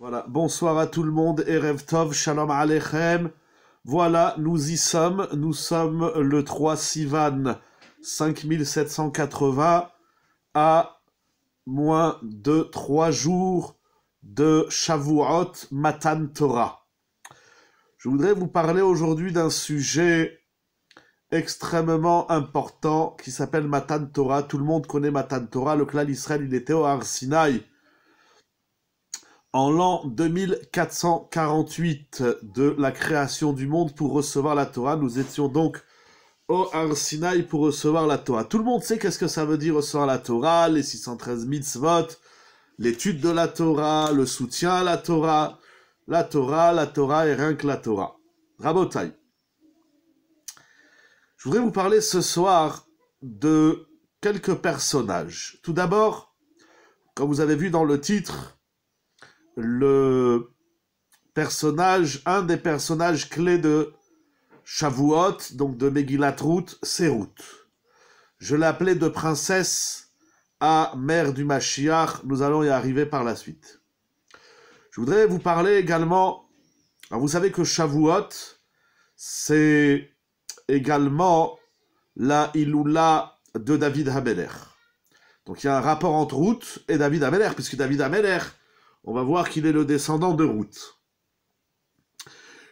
Voilà, bonsoir à tout le monde, Erev Tov, Shalom Alechem. Voilà, nous y sommes, nous sommes le 3 Sivan 5780 à moins de 3 jours de Shavuot Matan Torah. Je voudrais vous parler aujourd'hui d'un sujet extrêmement important qui s'appelle Matan Torah. Tout le monde connaît Matan Torah, le clan Israël, il était au Har en l'an 2448 de la création du monde pour recevoir la Torah. Nous étions donc au Arsinaï pour recevoir la Torah. Tout le monde sait qu'est-ce que ça veut dire recevoir la Torah, les 613 mitzvot, l'étude de la Torah, le soutien à la Torah, la Torah, la Torah et rien que la Torah. Rabotai. Je voudrais vous parler ce soir de quelques personnages. Tout d'abord, comme vous avez vu dans le titre, le personnage, un des personnages clés de Shavuot, donc de Megillat Ruth, c'est Ruth. Je l'appelais de princesse à mère du Mashiach, nous allons y arriver par la suite. Je voudrais vous parler également, vous savez que Shavuot, c'est également la Ilula de David Hameler. Donc il y a un rapport entre Ruth et David Hameler, puisque David Hameler, on va voir qu'il est le descendant de Ruth.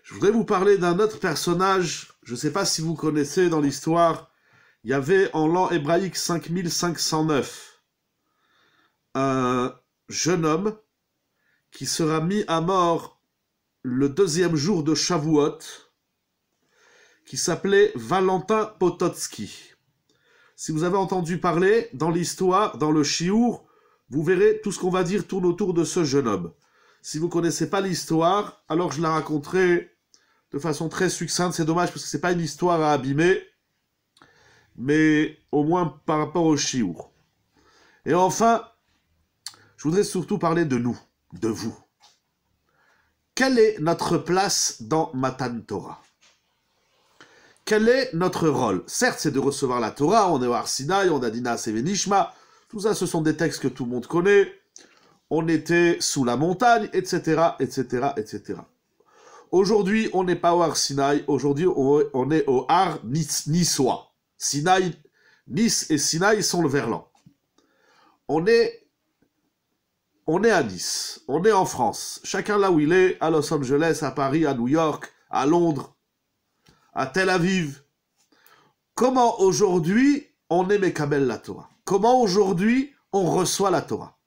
Je voudrais vous parler d'un autre personnage, je ne sais pas si vous connaissez dans l'histoire, il y avait en l'an hébraïque 5509 un jeune homme qui sera mis à mort le deuxième jour de Shavuot, qui s'appelait Valentin Pototsky. Si vous avez entendu parler, dans l'histoire, dans le Chiour, vous verrez, tout ce qu'on va dire tourne autour de ce jeune homme. Si vous ne connaissez pas l'histoire, alors je la raconterai de façon très succincte. C'est dommage parce que ce n'est pas une histoire à abîmer, mais au moins par rapport au chiour. Et enfin, je voudrais surtout parler de nous, de vous. Quelle est notre place dans Matan Torah Quel est notre rôle Certes, c'est de recevoir la Torah, on est au Arsinaï, on a Dina Sevenishma, tout ça, ce sont des textes que tout le monde connaît. On était sous la montagne, etc., etc., etc. Aujourd'hui, on n'est pas au Har Sinaï. Aujourd'hui, on est au Har Niswa. Sinaï, Nice et Sinaï sont le Verlan. On est, on est à Nice. On est en France. Chacun là où il est, à Los Angeles, à Paris, à New York, à Londres, à Tel Aviv. Comment aujourd'hui on est Mekabel la comment aujourd'hui on reçoit la Torah.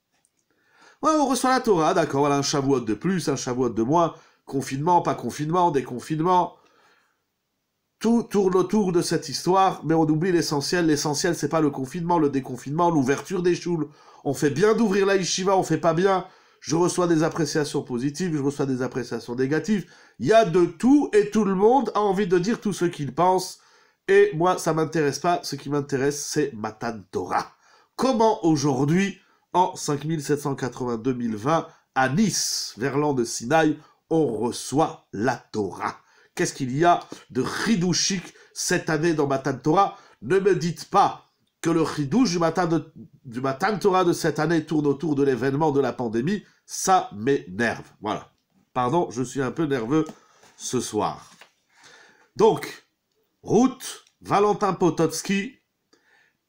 on reçoit la Torah, d'accord, voilà, un Shavuot de plus, un Shavuot de moins, confinement, pas confinement, déconfinement. Tout tourne autour de cette histoire, mais on oublie l'essentiel. L'essentiel, c'est pas le confinement, le déconfinement, l'ouverture des choules. On fait bien d'ouvrir la Ishiva, on fait pas bien. Je reçois des appréciations positives, je reçois des appréciations négatives. Il y a de tout et tout le monde a envie de dire tout ce qu'il pense et moi, ça m'intéresse pas. Ce qui m'intéresse, c'est Matan Torah. Comment aujourd'hui, en 5782-2020, à Nice, vers l'an de Sinaï, on reçoit la Torah Qu'est-ce qu'il y a de chidouchique cette année dans Matan Torah Ne me dites pas que le ridouche du matin, Torah de cette année tourne autour de l'événement de la pandémie. Ça m'énerve. Voilà. Pardon, je suis un peu nerveux ce soir. Donc, Ruth, Valentin Pototsky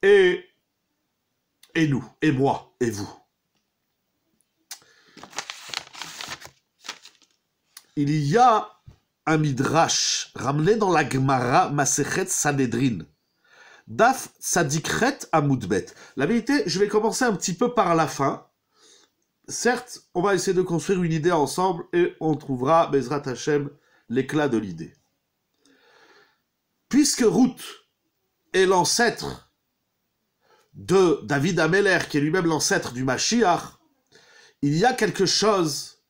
et, et nous, et moi, et vous. Il y a un midrash ramené dans la Gemara Masechet Sanedrin, Daf Sadikret Amoudbet. La vérité, je vais commencer un petit peu par la fin. Certes, on va essayer de construire une idée ensemble et on trouvera, Bezrat Hashem, l'éclat de l'idée puisque Ruth est l'ancêtre de David Ameller, qui est lui-même l'ancêtre du Mashiach, il y a quelque chose,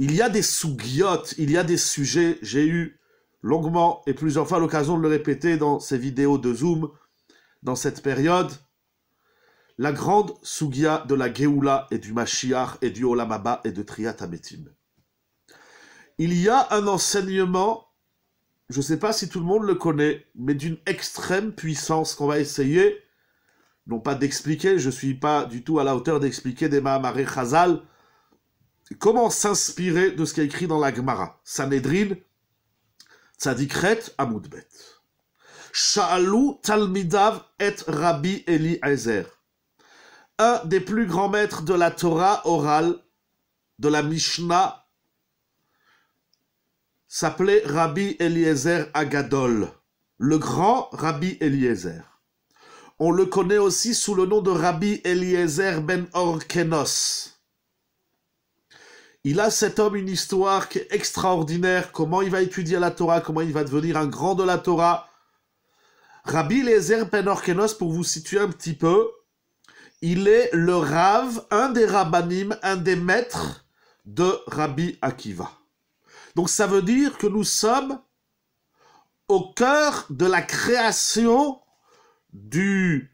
il y a des sougiotes, il y a des sujets, j'ai eu longuement et plusieurs fois l'occasion de le répéter dans ces vidéos de Zoom, dans cette période, la grande sougia de la Géoula et du Mashiach et du Olamaba et de Triatametim. Il y a un enseignement je sais pas si tout le monde le connaît, mais d'une extrême puissance qu'on va essayer, non pas d'expliquer, je ne suis pas du tout à la hauteur d'expliquer des Mahamaré Chazal, comment s'inspirer de ce qui est écrit dans la Gemara, Sanhedrin, Tzadikret, Amoudbet. Sha'alu Talmidav et Rabbi Eli Ezer. Un des plus grands maîtres de la Torah orale, de la Mishnah s'appelait Rabbi Eliezer Agadol, le grand Rabbi Eliezer. On le connaît aussi sous le nom de Rabbi Eliezer ben Orkenos. Il a cet homme une histoire qui est extraordinaire, comment il va étudier la Torah, comment il va devenir un grand de la Torah. Rabbi Eliezer ben Orkenos, pour vous situer un petit peu, il est le rave, un des Rabbanim, un des maîtres de Rabbi Akiva. Donc ça veut dire que nous sommes au cœur de la création du,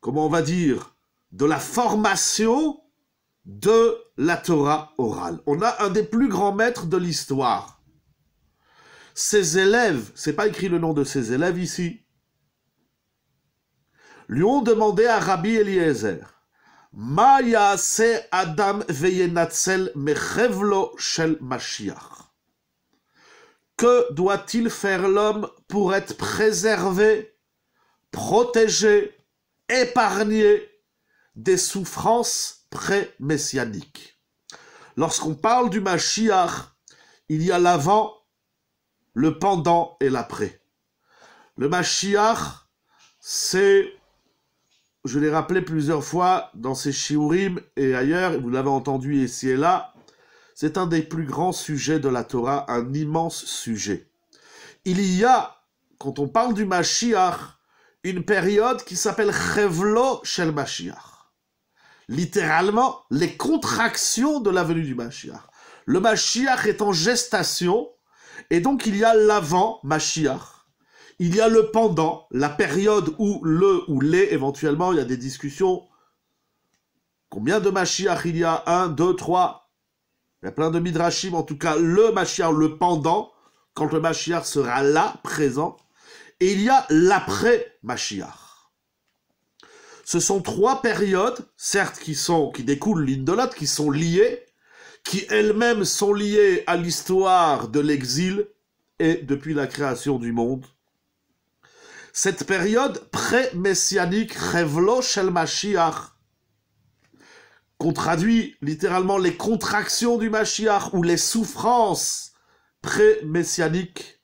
comment on va dire, de la formation de la Torah orale. On a un des plus grands maîtres de l'histoire. Ses élèves, c'est pas écrit le nom de ses élèves ici, lui ont demandé à Rabbi Eliezer, se Adam Veyenatsel veyenatzel shel Que doit-il faire l'homme pour être préservé, protégé, épargné des souffrances pré-messianiques Lorsqu'on parle du Mashiach, il y a l'avant, le pendant et l'après. Le Mashiach, c'est je l'ai rappelé plusieurs fois dans ces shiurim et ailleurs, vous l'avez entendu ici et là, c'est un des plus grands sujets de la Torah, un immense sujet. Il y a, quand on parle du Mashiach, une période qui s'appelle Chevlo Shel Mashiach. Littéralement, les contractions de la venue du Mashiach. Le Mashiach est en gestation, et donc il y a l'avant Mashiach, il y a le pendant, la période où le ou les, éventuellement, il y a des discussions. Combien de Mashiach il y a Un, deux, trois. Il y a plein de Midrashim, en tout cas, le Mashiach, le pendant, quand le Mashiach sera là, présent. Et il y a l'après-Mashiach. Ce sont trois périodes, certes, qui, sont, qui découlent l'une de l'autre, qui sont liées, qui elles-mêmes sont liées à l'histoire de l'exil et depuis la création du monde cette période pré-messianique, Revlo Shel Mashiach, qu'on traduit littéralement les contractions du Mashiach ou les souffrances pré-messianiques.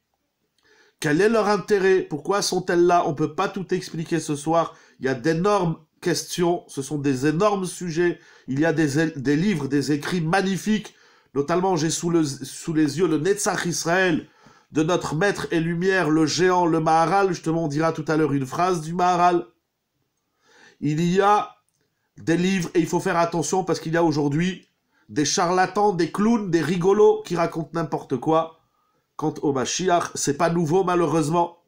Quel est leur intérêt Pourquoi sont-elles là On ne peut pas tout expliquer ce soir. Il y a d'énormes questions, ce sont des énormes sujets. Il y a des, des livres, des écrits magnifiques. Notamment, j'ai sous, sous, les yeux le Netzach Israël de notre maître et lumière, le géant, le Maharal. Justement, on dira tout à l'heure une phrase du Maharal. Il y a des livres, et il faut faire attention parce qu'il y a aujourd'hui des charlatans, des clowns, des rigolos qui racontent n'importe quoi. Quant au Mashiach, c'est pas nouveau malheureusement.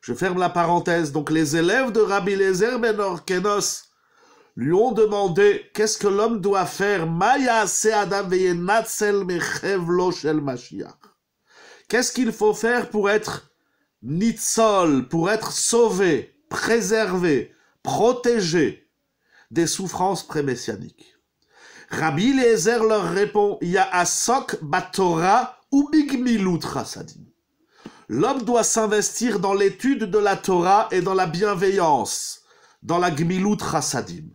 Je ferme la parenthèse. Donc les élèves de Rabbi Lezer Ben Orkenos lui ont demandé qu'est-ce que l'homme doit faire. Maya se Adam Mechevlo Shel Mashiach. Qu'est-ce qu'il faut faire pour être nitsol, pour être sauvé, préservé, protégé des souffrances prémessianiques Rabbi Lezer leur répond bat batora ou bigmilut rasadim » L'homme doit s'investir dans l'étude de la Torah et dans la bienveillance, dans la gmilut Sadim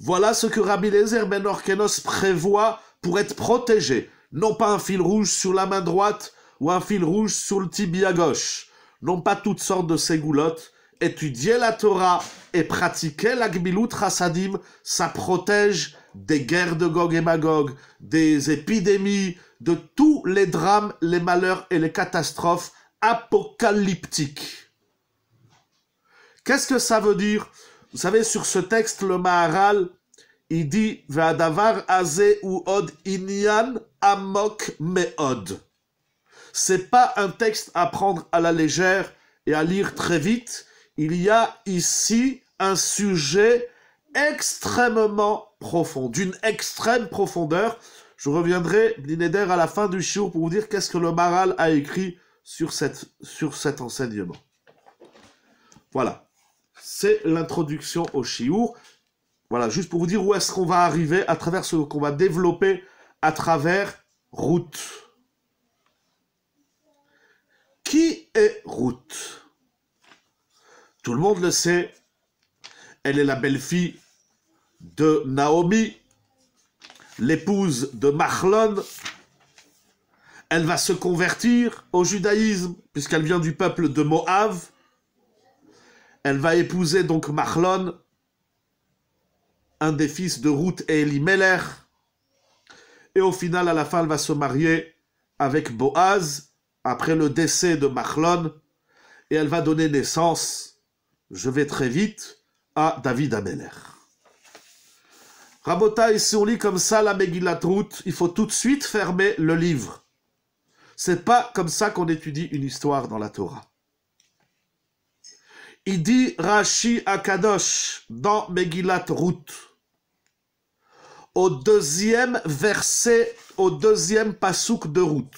Voilà ce que Rabbi Lezer Ben Orkenos prévoit pour être protégé, non pas un fil rouge sur la main droite ou un fil rouge sur le tibia gauche, non pas toutes sortes de ségoulottes, étudier la Torah et pratiquer Gmilut Rasadim, ça protège des guerres de Gog et Magog, des épidémies, de tous les drames, les malheurs et les catastrophes apocalyptiques. Qu'est-ce que ça veut dire Vous savez, sur ce texte, le Maharal, il dit « Vadavar azé ou od inyan Amok Meod. C'est pas un texte à prendre à la légère et à lire très vite. Il y a ici un sujet extrêmement profond, d'une extrême profondeur. Je reviendrai, Bnineder, à la fin du show pour vous dire qu'est-ce que le Maral a écrit sur, cette, sur cet enseignement. Voilà. C'est l'introduction au Chiour. Voilà, juste pour vous dire où est-ce qu'on va arriver à travers ce qu'on va développer à travers Ruth. Qui est Ruth Tout le monde le sait. Elle est la belle-fille de Naomi, l'épouse de Mahlon. Elle va se convertir au judaïsme, puisqu'elle vient du peuple de Moab. Elle va épouser donc Mahlon, un des fils de Ruth et Elimelech. Et au final, à la fin, elle va se marier avec Boaz après le décès de Machlon. Et elle va donner naissance, je vais très vite, à David Rabota, et si on lit comme ça la Megillat Ruth, il faut tout de suite fermer le livre. C'est pas comme ça qu'on étudie une histoire dans la Torah. Il dit Rashi Akadosh dans Megillat Ruth au deuxième verset, au deuxième pasouk de route.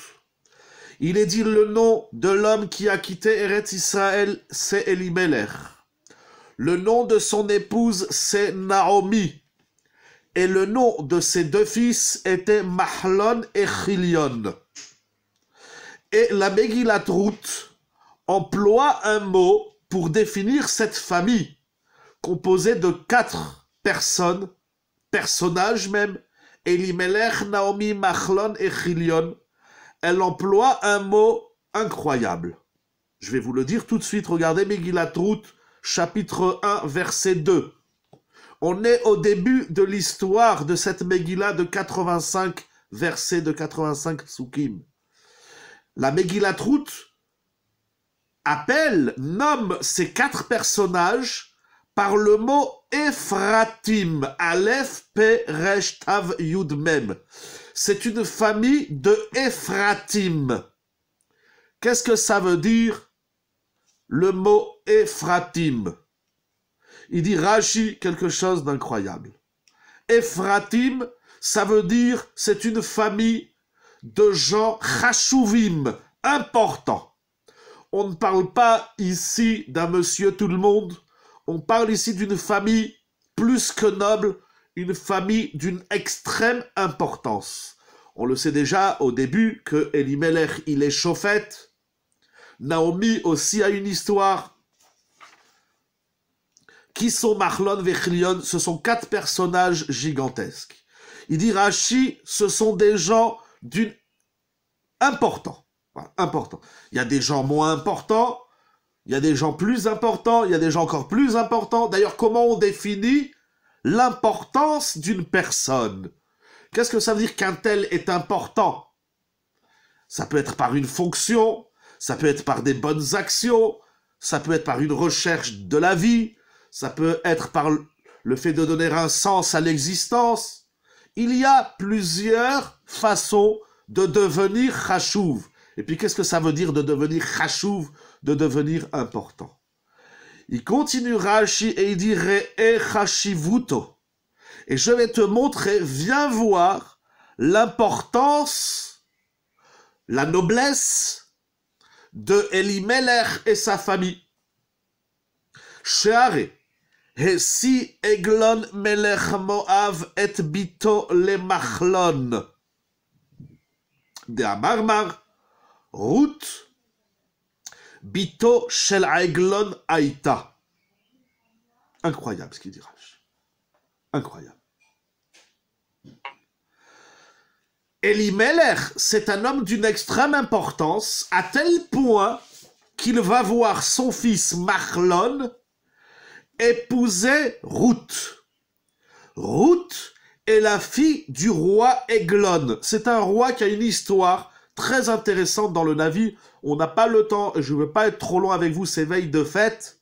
Il est dit le nom de l'homme qui a quitté Eretz Israël, c'est Elimelech. Le nom de son épouse, c'est Naomi. Et le nom de ses deux fils était Mahlon et Chilion. Et la Megillat Ruth emploie un mot pour définir cette famille, composée de quatre personnes personnages même, Elimelech, Naomi, Machlon et Chilion, elle emploie un mot incroyable. Je vais vous le dire tout de suite, regardez Megillat Ruth, chapitre 1, verset 2. On est au début de l'histoire de cette Megillah de 85 verset de 85 Tsukim. La Megillat Ruth appelle, nomme ces quatre personnages par le mot Ephratim, Aleph, P, Resh, Tav, Yud, Mem. C'est une famille de Ephratim. Qu'est-ce que ça veut dire le mot Ephratim Il dit Rachi, quelque chose d'incroyable. Ephratim, ça veut dire c'est une famille de gens Rachouvim, importants. On ne parle pas ici d'un monsieur tout le monde, on parle ici d'une famille plus que noble, une famille d'une extrême importance. On le sait déjà au début que Elimelech, il est chauffette. Naomi aussi a une histoire. Qui sont Marlon Vechlion Ce sont quatre personnages gigantesques. Il dit Rashi, ce sont des gens d'une important. important. Il y a des gens moins importants, il y a des gens plus importants, il y a des gens encore plus importants. D'ailleurs, comment on définit l'importance d'une personne Qu'est-ce que ça veut dire qu'un tel est important Ça peut être par une fonction, ça peut être par des bonnes actions, ça peut être par une recherche de la vie, ça peut être par le fait de donner un sens à l'existence. Il y a plusieurs façons de devenir chachouv. Et puis qu'est-ce que ça veut dire de devenir chachouv de devenir important. Il continue Rashi et il dit Et je vais te montrer, viens voir l'importance, la noblesse de Elimelech et sa famille. Sheare, si Eglon Melech Moav et Bito le Machlon. De Amarmar, route Bito shel aeglon aïta. Incroyable ce qu'il dira. Incroyable. Elimelech, c'est un homme d'une extrême importance, à tel point qu'il va voir son fils Marlon épouser Ruth. Ruth est la fille du roi Eglon. C'est un roi qui a une histoire très intéressante dans le Navi. On n'a pas le temps, je ne veux pas être trop long avec vous, c'est veille de fête.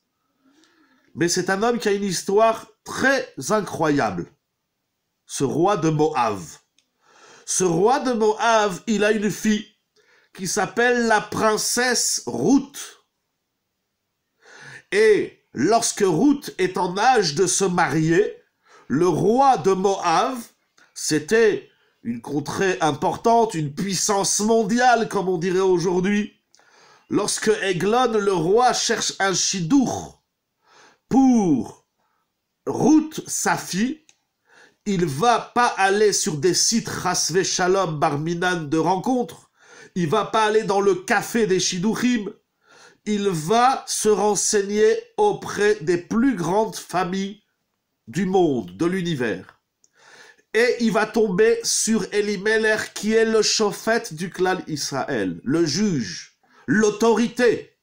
Mais c'est un homme qui a une histoire très incroyable. Ce roi de Moab. Ce roi de Moab, il a une fille qui s'appelle la princesse Ruth. Et lorsque Ruth est en âge de se marier, le roi de Moab, c'était une contrée importante, une puissance mondiale, comme on dirait aujourd'hui, lorsque Eglon, le roi, cherche un chidour pour route sa fille, il va pas aller sur des sites Rasve Shalom Barminan de rencontre, il va pas aller dans le café des Shidouchim, il va se renseigner auprès des plus grandes familles du monde, de l'univers. Et il va tomber sur Elimelech, qui est le chauffette du clan Israël, le juge, l'autorité.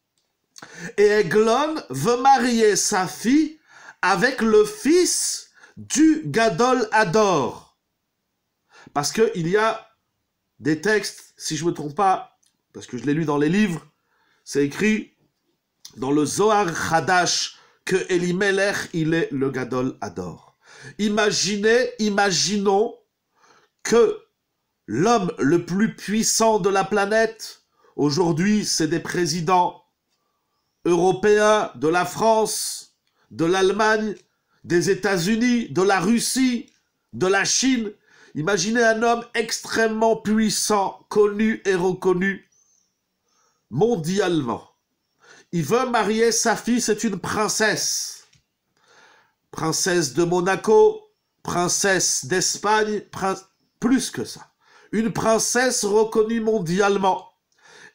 Et Eglon veut marier sa fille avec le fils du Gadol Ador. Parce qu'il y a des textes, si je ne me trompe pas, parce que je l'ai lu dans les livres, c'est écrit dans le Zohar Hadash que Elimelech, il est le Gadol Ador. Imaginez, imaginons que l'homme le plus puissant de la planète, aujourd'hui c'est des présidents européens de la France, de l'Allemagne, des États-Unis, de la Russie, de la Chine. Imaginez un homme extrêmement puissant, connu et reconnu mondialement. Il veut marier sa fille, c'est une princesse princesse de Monaco, princesse d'Espagne, plus que ça. Une princesse reconnue mondialement.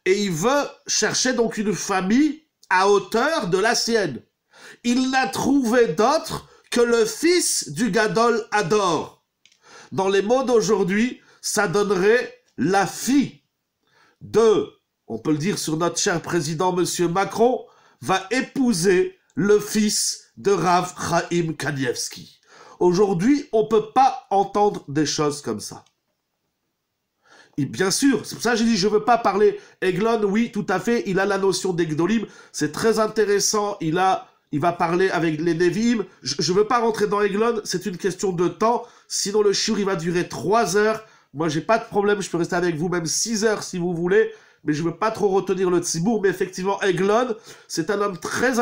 Et il veut chercher donc une famille à hauteur de la sienne. Il n'a trouvé d'autre que le fils du Gadol Ador. Dans les mots d'aujourd'hui, ça donnerait la fille de, on peut le dire sur notre cher président, M. Macron, va épouser le fils de Rav Chaim Kanievski. Aujourd'hui, on ne peut pas entendre des choses comme ça. Et bien sûr, c'est pour ça que j'ai dit je ne veux pas parler. Eglon, oui, tout à fait, il a la notion d'Egdolim, c'est très intéressant, il a il va parler avec les Nevim. Je ne veux pas rentrer dans Eglon, c'est une question de temps. Sinon, le shur, il va durer 3 heures. Moi, j'ai pas de problème, je peux rester avec vous même 6 heures si vous voulez mais je ne veux pas trop retenir le Tzibour, mais effectivement, Eglon, c'est un homme très,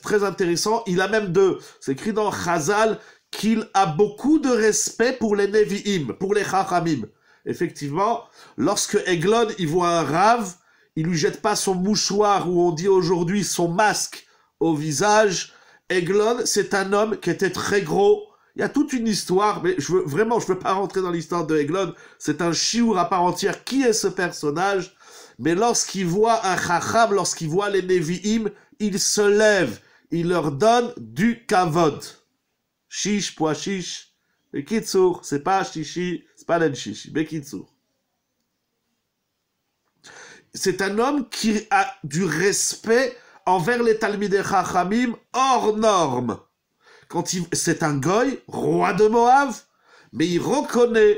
très intéressant. Il a même deux. C'est écrit dans Chazal qu'il a beaucoup de respect pour les Nevi'im, pour les Chachamim. Effectivement, lorsque Eglon, il voit un rave, il lui jette pas son mouchoir, ou on dit aujourd'hui son masque, au visage. Eglon, c'est un homme qui était très gros, il y a toute une histoire, mais je veux, vraiment, je veux pas rentrer dans l'histoire de Eglon. C'est un chiour à part entière. Qui est ce personnage mais lorsqu'il voit un Chacham, lorsqu'il voit les Nevi'im, il se lève, il leur donne du kavod. Chiche, pois chiche. c'est pas chichi, c'est pas C'est un homme qui a du respect envers les Talmidei Chachamim hors norme. Quand il, c'est un goy, roi de Moab, mais il reconnaît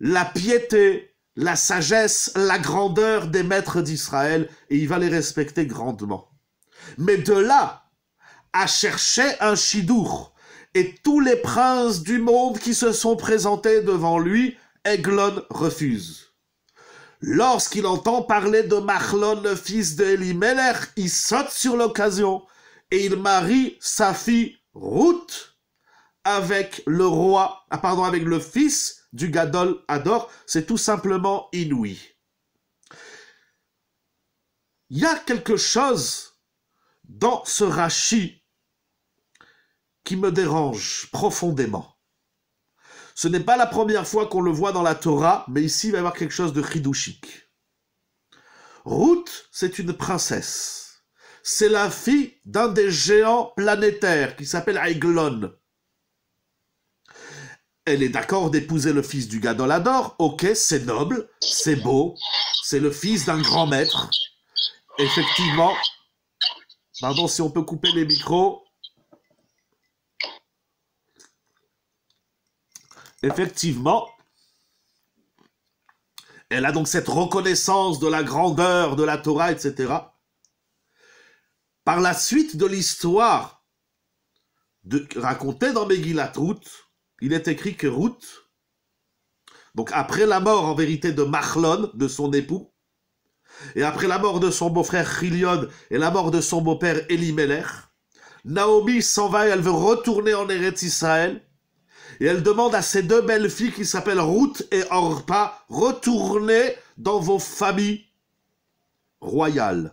la piété, la sagesse, la grandeur des maîtres d'Israël, et il va les respecter grandement. Mais de là à chercher un chidour, et tous les princes du monde qui se sont présentés devant lui, Eglon refuse. Lorsqu'il entend parler de Mahlon, le fils d'Elimelech, il saute sur l'occasion et il marie sa fille Ruth avec le roi, ah, pardon, avec le fils du Gadol adore, c'est tout simplement inouï. Il y a quelque chose dans ce rachis qui me dérange profondément. Ce n'est pas la première fois qu'on le voit dans la Torah, mais ici il va y avoir quelque chose de chidouchique. Ruth, c'est une princesse. C'est la fille d'un des géants planétaires qui s'appelle Aiglon elle est d'accord d'épouser le fils du Gadolador, Ok, c'est noble, c'est beau, c'est le fils d'un grand maître. Effectivement. Pardon si on peut couper les micros. Effectivement. Elle a donc cette reconnaissance de la grandeur de la Torah, etc. Par la suite de l'histoire racontée dans Megillah il est écrit que Ruth, donc après la mort en vérité de Mahlon, de son époux, et après la mort de son beau-frère Chilion et la mort de son beau-père Elimelech, Naomi s'en va et elle veut retourner en Eretz Israël. Et elle demande à ses deux belles filles qui s'appellent Ruth et Orpa, retournez dans vos familles royales.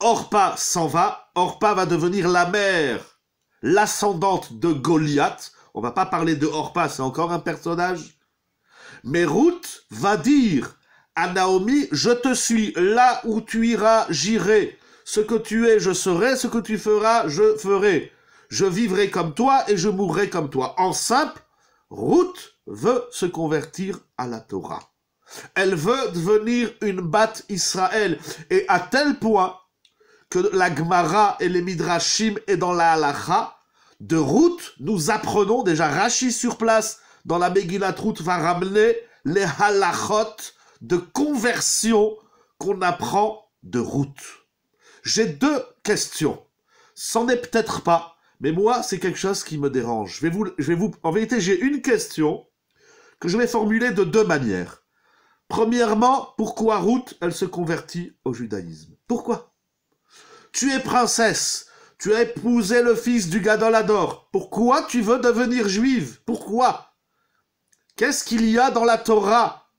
Orpa s'en va, Orpa va devenir la mère, l'ascendante de Goliath, on va pas parler de Orpa, c'est encore un personnage. Mais Ruth va dire à Naomi, je te suis, là où tu iras, j'irai. Ce que tu es, je serai, ce que tu feras, je ferai. Je vivrai comme toi et je mourrai comme toi. En simple, Ruth veut se convertir à la Torah. Elle veut devenir une batte Israël. Et à tel point que la Gemara et les Midrashim et dans la Halacha, de route, nous apprenons déjà Rachi sur place dans la Megillat Route va ramener les halachot de conversion qu'on apprend de route. J'ai deux questions. C'en est peut-être pas, mais moi, c'est quelque chose qui me dérange. Je vous, je vais vous, en vérité, j'ai une question que je vais formuler de deux manières. Premièrement, pourquoi route, elle se convertit au judaïsme Pourquoi Tu es princesse, tu as épousé le fils du Gadolador. Pourquoi tu veux devenir juive Pourquoi Qu'est-ce qu'il y a dans la Torah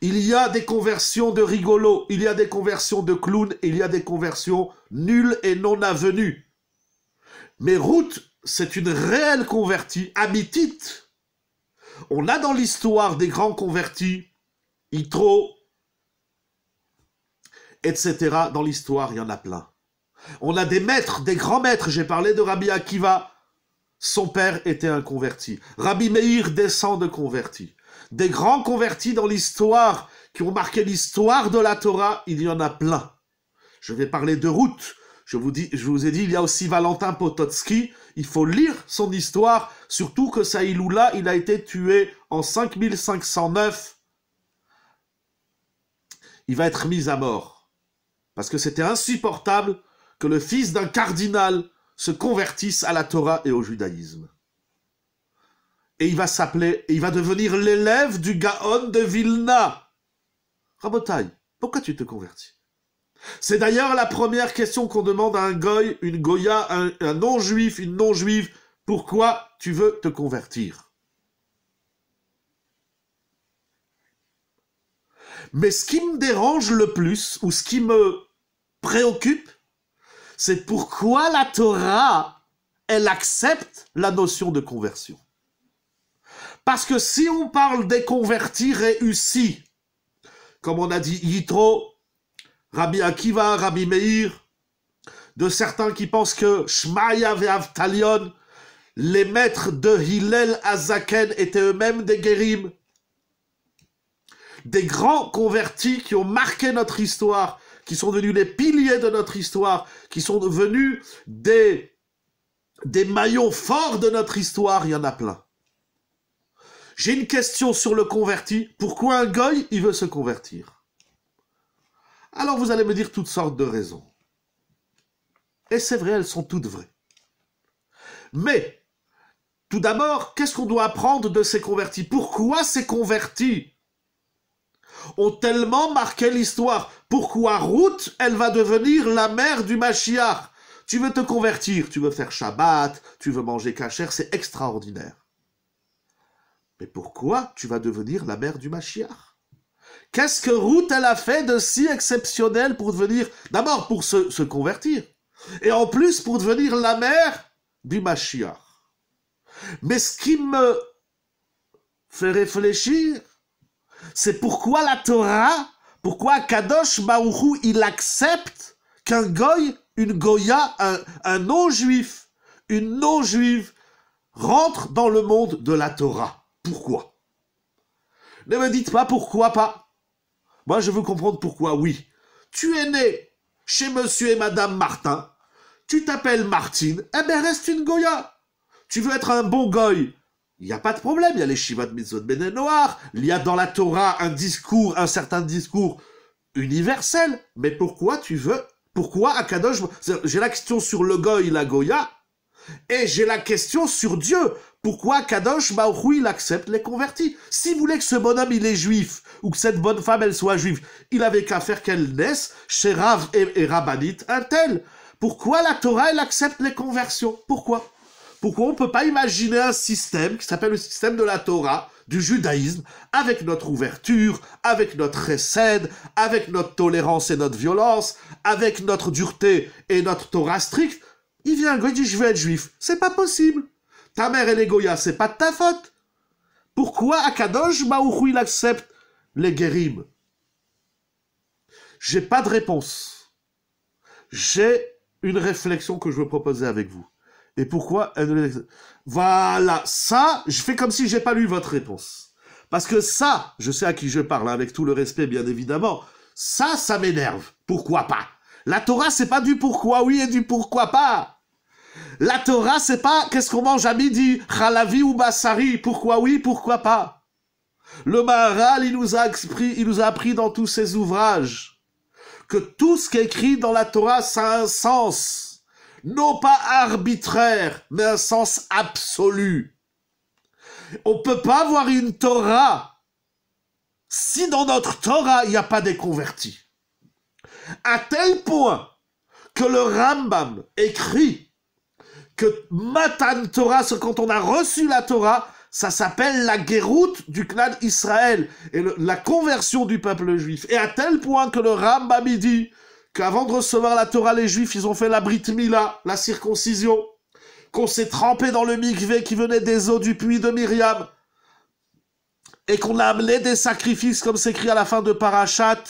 Il y a des conversions de rigolos, il y a des conversions de clowns, il y a des conversions nulles et non avenues. Mais Ruth, c'est une réelle convertie, amitite. On a dans l'histoire des grands convertis, Itro, etc. Dans l'histoire, il y en a plein. On a des maîtres, des grands maîtres. J'ai parlé de Rabbi Akiva. Son père était un converti. Rabbi Meir descend de converti. Des grands convertis dans l'histoire, qui ont marqué l'histoire de la Torah, il y en a plein. Je vais parler de route. Je vous, je vous ai dit, il y a aussi Valentin Pototsky. Il faut lire son histoire, surtout que Saïloula, il a été tué en 5509. Il va être mis à mort. Parce que c'était insupportable que le fils d'un cardinal se convertisse à la Torah et au judaïsme. Et il va s'appeler, il va devenir l'élève du Gaon de Vilna. Rabotai, pourquoi tu te convertis C'est d'ailleurs la première question qu'on demande à un goy, une goya, un non-juif, une non-juive, pourquoi tu veux te convertir Mais ce qui me dérange le plus, ou ce qui me préoccupe, c'est pourquoi la Torah, elle accepte la notion de conversion. Parce que si on parle des convertis réussis, comme on a dit Yitro, Rabbi Akiva, Rabbi Meir, de certains qui pensent que Shmaya et Avtalion, les maîtres de Hillel Azaken, étaient eux-mêmes des guérims, Des grands convertis qui ont marqué notre histoire qui sont devenus les piliers de notre histoire, qui sont devenus des, des maillons forts de notre histoire, il y en a plein. J'ai une question sur le converti. Pourquoi un goy, il veut se convertir Alors vous allez me dire toutes sortes de raisons. Et c'est vrai, elles sont toutes vraies. Mais, tout d'abord, qu'est-ce qu'on doit apprendre de ces convertis Pourquoi ces convertis ont tellement marqué l'histoire. Pourquoi Ruth, elle va devenir la mère du Mashiach Tu veux te convertir, tu veux faire Shabbat, tu veux manger Kacher, c'est extraordinaire. Mais pourquoi tu vas devenir la mère du Mashiach Qu'est-ce que Ruth, elle a fait de si exceptionnel pour devenir, d'abord pour se, se convertir, et en plus pour devenir la mère du Mashiach Mais ce qui me fait réfléchir, c'est pourquoi la Torah, pourquoi Kadosh Baruchou, il accepte qu'un goy, une goya, un, non-juif, une non-juive, rentre dans le monde de la Torah. Pourquoi Ne me dites pas pourquoi pas. Moi, je veux comprendre pourquoi oui. Tu es né chez monsieur et madame Martin. Tu t'appelles Martine. Eh bien reste une goya. Tu veux être un bon goy il n'y a pas de problème. Il y a les de Mitzvot Bene Noir. Il y a dans la Torah un discours, un certain discours universel. Mais pourquoi tu veux, pourquoi Akadosh, j'ai la question sur le Goy, la Goya, et j'ai la question sur Dieu. Pourquoi Kadosh Baruch il accepte les convertis Si vous voulez que ce bonhomme il est juif ou que cette bonne femme elle soit juive, il avait qu'à faire qu'elle naisse chez Rav et, et Rabbanit un tel. Pourquoi la Torah elle accepte les conversions Pourquoi pourquoi on ne peut pas imaginer un système qui s'appelle le système de la Torah, du judaïsme, avec notre ouverture, avec notre recède, avec notre tolérance et notre violence, avec notre dureté et notre Torah stricte. Il vient, il dit, je veux être juif. C'est pas possible. Ta mère, elle est Goya, c'est pas de ta faute. Pourquoi Akadosh Baouchou, il accepte les guérimes J'ai pas de réponse. J'ai une réflexion que je veux proposer avec vous. Et pourquoi elle ne Voilà, ça, je fais comme si j'ai pas lu votre réponse. Parce que ça, je sais à qui je parle, hein, avec tout le respect bien évidemment, ça, ça m'énerve. Pourquoi pas La Torah, c'est pas du pourquoi oui et du pourquoi pas. La Torah, c'est pas qu'est-ce qu'on mange à midi, halavi ou bassari, pourquoi oui, pourquoi pas. Le Maharal, il nous a appris, il nous a appris dans tous ses ouvrages que tout ce qui est écrit dans la Torah, ça a un sens non pas arbitraire, mais un sens absolu. On ne peut pas avoir une Torah si dans notre Torah, il n'y a pas des convertis. À tel point que le Rambam écrit que Matan Torah, c'est quand on a reçu la Torah, ça s'appelle la guéroute du clan Israël et la conversion du peuple juif. Et à tel point que le Rambam dit qu'avant de recevoir la Torah, les Juifs, ils ont fait la Brit Mila, la circoncision, qu'on s'est trempé dans le mikvé qui venait des eaux du puits de Myriam, et qu'on a amené des sacrifices, comme c'est à la fin de Parachat,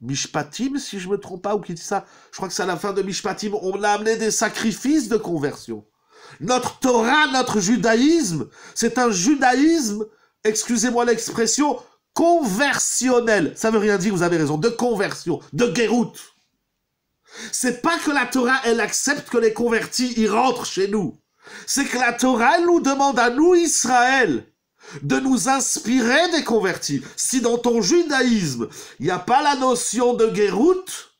Mishpatim, si je me trompe pas, ou qui dit ça, je crois que c'est à la fin de Mishpatim, on a amené des sacrifices de conversion. Notre Torah, notre judaïsme, c'est un judaïsme, excusez-moi l'expression, conversionnel. Ça veut rien dire, vous avez raison, de conversion, de guéroute c'est pas que la Torah, elle accepte que les convertis y rentrent chez nous. C'est que la Torah, nous demande à nous, Israël, de nous inspirer des convertis. Si dans ton judaïsme, il n'y a pas la notion de guéroute,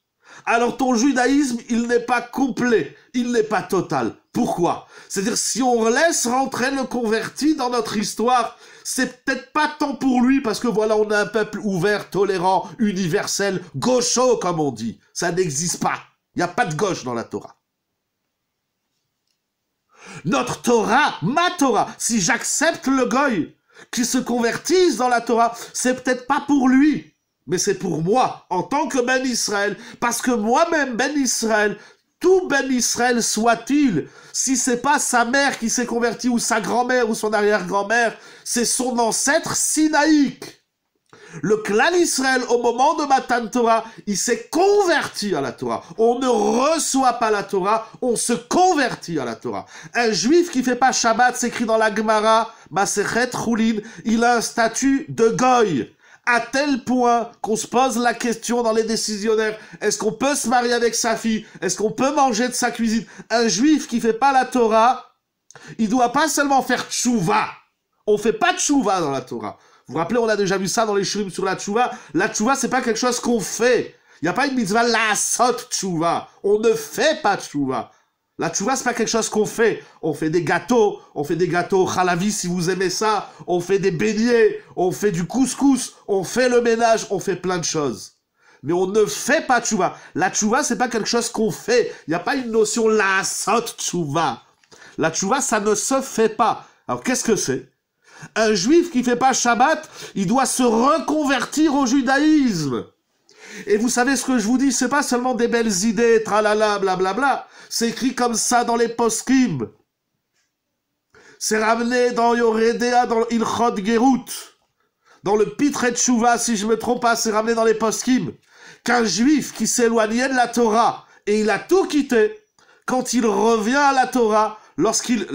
alors ton judaïsme, il n'est pas complet, il n'est pas total. Pourquoi C'est-à-dire, si on laisse rentrer le converti dans notre histoire, c'est peut-être pas tant pour lui, parce que voilà, on a un peuple ouvert, tolérant, universel, gaucho, comme on dit. Ça n'existe pas. Il n'y a pas de gauche dans la Torah. Notre Torah, ma Torah, si j'accepte le goy qui se convertisse dans la Torah, c'est peut-être pas pour lui, mais c'est pour moi, en tant que Ben Israël, parce que moi-même, Ben Israël, tout Ben Israël soit-il, si c'est pas sa mère qui s'est convertie, ou sa grand-mère, ou son arrière-grand-mère, c'est son ancêtre sinaïque. Le clan Israël, au moment de Matan Torah, il s'est converti à la Torah. On ne reçoit pas la Torah, on se convertit à la Torah. Un juif qui fait pas Shabbat, s'écrit dans la Gemara, il a un statut de goy à tel point qu'on se pose la question dans les décisionnaires, est-ce qu'on peut se marier avec sa fille Est-ce qu'on peut manger de sa cuisine Un juif qui fait pas la Torah, il doit pas seulement faire tchouva. On fait pas de tchouva dans la Torah. Vous vous rappelez, on a déjà vu ça dans les shurim sur la tchouva. La tchouva, c'est pas quelque chose qu'on fait. Il n'y a pas une mitzvah la sot tchouva. On ne fait pas tchouva. La tchouva, c'est pas quelque chose qu'on fait. On fait des gâteaux, on fait des gâteaux halavi si vous aimez ça, on fait des beignets, on fait du couscous, on fait le ménage, on fait plein de choses. Mais on ne fait pas tchouva. La tchouva, c'est pas quelque chose qu'on fait. Il n'y a pas une notion la sot tchouva. La tchouva, ça ne se fait pas. Alors, qu'est-ce que c'est un juif qui fait pas Shabbat, il doit se reconvertir au judaïsme. Et vous savez ce que je vous dis, c'est pas seulement des belles idées, tralala, blablabla. C'est écrit comme ça dans les post kim C'est ramené dans Yoredea, dans Ilchot Gerout, Dans le Pitret Tchouva, si je me trompe pas, c'est ramené dans les post kim Qu'un juif qui s'éloignait de la Torah et il a tout quitté, quand il revient à la Torah, lorsqu'il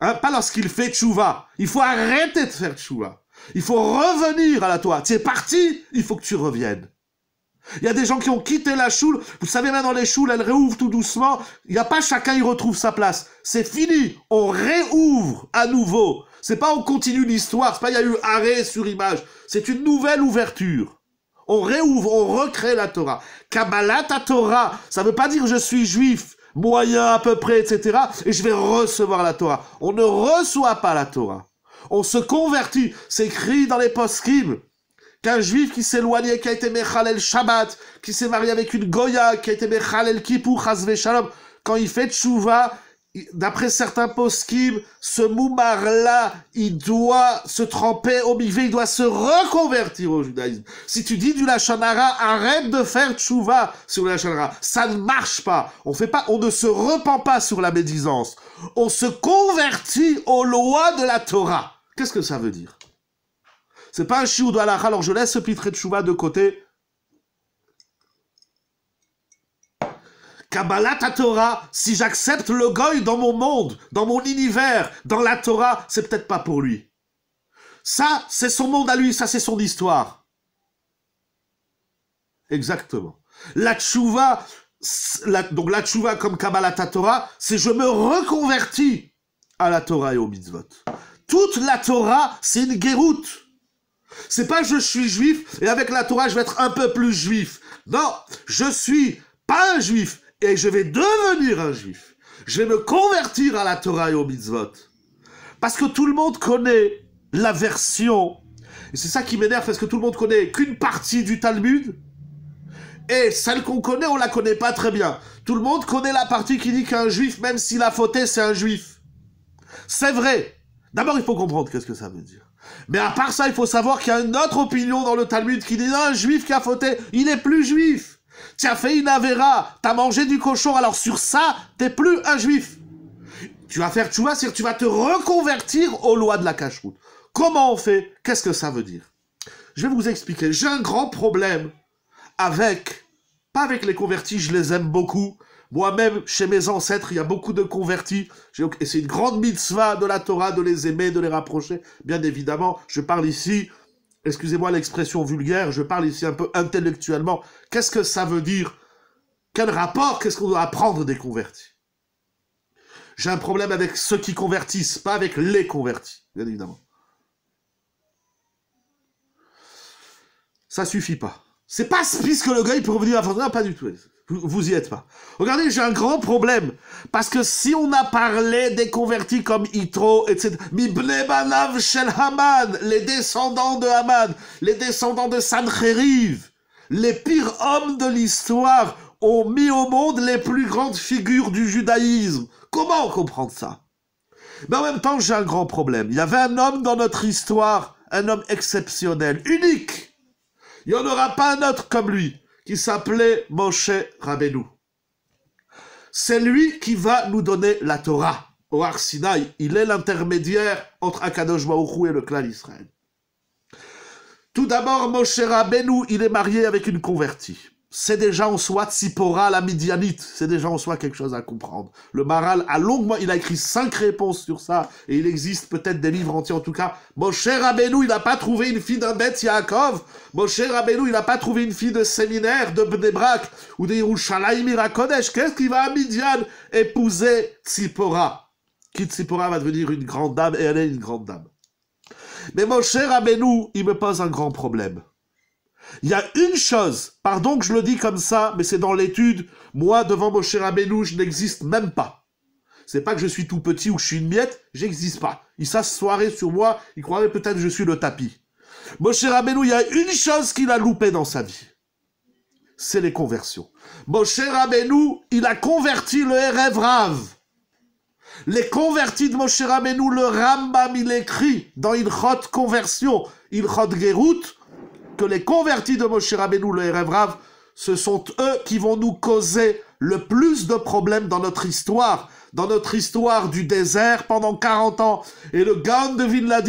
Hein, pas lorsqu'il fait tchouva. Il faut arrêter de faire tchouva. Il faut revenir à la Torah. Tu es parti, il faut que tu reviennes. Il y a des gens qui ont quitté la choule. Vous savez, dans les choules, elles réouvrent tout doucement. Il n'y a pas chacun il retrouve sa place. C'est fini. On réouvre à nouveau. C'est pas on continue l'histoire. C'est pas il y a eu arrêt sur image. C'est une nouvelle ouverture. On réouvre, on recrée la Torah. ta Torah, ça veut pas dire je suis juif moyen à peu près, etc. Et je vais recevoir la Torah. On ne reçoit pas la Torah. On se convertit. C'est écrit dans les post qu'un juif qui s'éloignait, qui a été Mechalel Shabbat, qui s'est marié avec une Goya, qui a été Mechalel Kippou, Chazve Shalom, quand il fait Tshuva, d'après certains post ce Moumar-là, il doit se tremper au migvé, il doit se reconvertir au judaïsme. Si tu dis du Lachanara, arrête de faire tchouva sur le Lachanara. Ça ne marche pas. On fait pas, on ne se repent pas sur la médisance. On se convertit aux lois de la Torah. Qu'est-ce que ça veut dire? C'est pas un chiou de alors je laisse ce de tchouva de côté. Kabbalat Torah, si j'accepte le goy dans mon monde, dans mon univers, dans la Torah, c'est peut-être pas pour lui. Ça, c'est son monde à lui, ça, c'est son histoire. Exactement. La tchouva, donc la tchouva comme Kabbalat Torah, c'est je me reconvertis à la Torah et au mitzvot. Toute la Torah, c'est une guéroute. C'est pas je suis juif et avec la Torah je vais être un peu plus juif. Non, je suis pas un juif et je vais devenir un juif. Je vais me convertir à la Torah et au mitzvot. Parce que tout le monde connaît la version, et c'est ça qui m'énerve, parce que tout le monde connaît qu'une partie du Talmud, et celle qu'on connaît, on la connaît pas très bien. Tout le monde connaît la partie qui dit qu'un juif, même s'il a fauté, c'est un juif. C'est vrai. D'abord, il faut comprendre qu'est-ce que ça veut dire. Mais à part ça, il faut savoir qu'il y a une autre opinion dans le Talmud qui dit, un juif qui a fauté, il est plus juif. Tu as fait une avera, as mangé du cochon, alors sur ça, t'es plus un juif. Tu vas faire tu vois, tu vas te reconvertir aux lois de la cache-route. Comment on fait Qu'est-ce que ça veut dire Je vais vous expliquer. J'ai un grand problème avec, pas avec les convertis, je les aime beaucoup. Moi-même, chez mes ancêtres, il y a beaucoup de convertis. c'est une grande mitzvah de la Torah de les aimer, de les rapprocher. Bien évidemment, je parle ici excusez-moi l'expression vulgaire, je parle ici un peu intellectuellement, qu'est-ce que ça veut dire Quel rapport Qu'est-ce qu'on doit apprendre des convertis J'ai un problème avec ceux qui convertissent, pas avec les convertis, bien évidemment. Ça suffit pas. C'est pas que le gars il peut revenir à pas du tout. Vous y êtes pas. Regardez, j'ai un grand problème. Parce que si on a parlé des convertis comme Itro, etc., Mibnebanav Shel Haman, les descendants de Haman, les descendants de Sancheriv, les pires hommes de l'histoire ont mis au monde les plus grandes figures du judaïsme. Comment comprendre ça Mais en même temps, j'ai un grand problème. Il y avait un homme dans notre histoire, un homme exceptionnel, unique. Il n'y en aura pas un autre comme lui qui s'appelait Moshe Rabbeinu. C'est lui qui va nous donner la Torah au Arsinaï. Il est l'intermédiaire entre Akadosh Baruch et le clan d'Israël. Tout d'abord, Moshe Rabbeinu, il est marié avec une convertie c'est déjà en soi Tsipora la Midianite, c'est déjà en soi quelque chose à comprendre. Le Maral a longuement, il a écrit cinq réponses sur ça, et il existe peut-être des livres entiers en tout cas. Mon cher Abenou, il n'a pas trouvé une fille d'un bête Yaakov, cher Abenou, il n'a pas trouvé une fille de séminaire, de Bnebrak, ou de Yerushalayim qu'est-ce qu'il va à Midian épouser Tsipora Qui Tsipora va devenir une grande dame, et elle est une grande dame. Mais mon cher Abenou, il me pose un grand problème. Il y a une chose, pardon que je le dis comme ça, mais c'est dans l'étude, moi devant Moshe Rabbeinu, je n'existe même pas. C'est pas que je suis tout petit ou que je suis une miette, j'existe pas. Il s'assoirait sur moi, il croirait peut-être que je suis le tapis. Moshe Rabbeinu, il y a une chose qu'il a loupée dans sa vie. C'est les conversions. Moshe Rabbeinu, il a converti le rêve Rav. Les convertis de Moshe Rabbeinu, le Rambam, il écrit dans Ilchot Conversion, Ilchot Gerout, que les convertis de Moshe Rabbeinu, le Erev ce sont eux qui vont nous causer le plus de problèmes dans notre histoire, dans notre histoire du désert pendant 40 ans. Et le Gaon de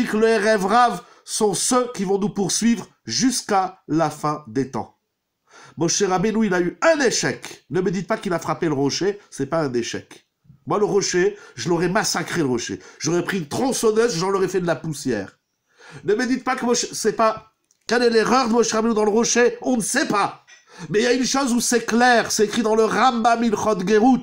que le Erev Rav, sont ceux qui vont nous poursuivre jusqu'à la fin des temps. Moshe Rabbeinu, il a eu un échec. Ne me dites pas qu'il a frappé le rocher, c'est pas un échec. Moi, le rocher, je l'aurais massacré, le rocher. J'aurais pris une tronçonneuse, j'en aurais fait de la poussière. Ne me dites pas que c'est pas quelle est l'erreur de Moshe Rabbeinu dans le rocher On ne sait pas. Mais il y a une chose où c'est clair, c'est écrit dans le Rambam Ilchot Gerut,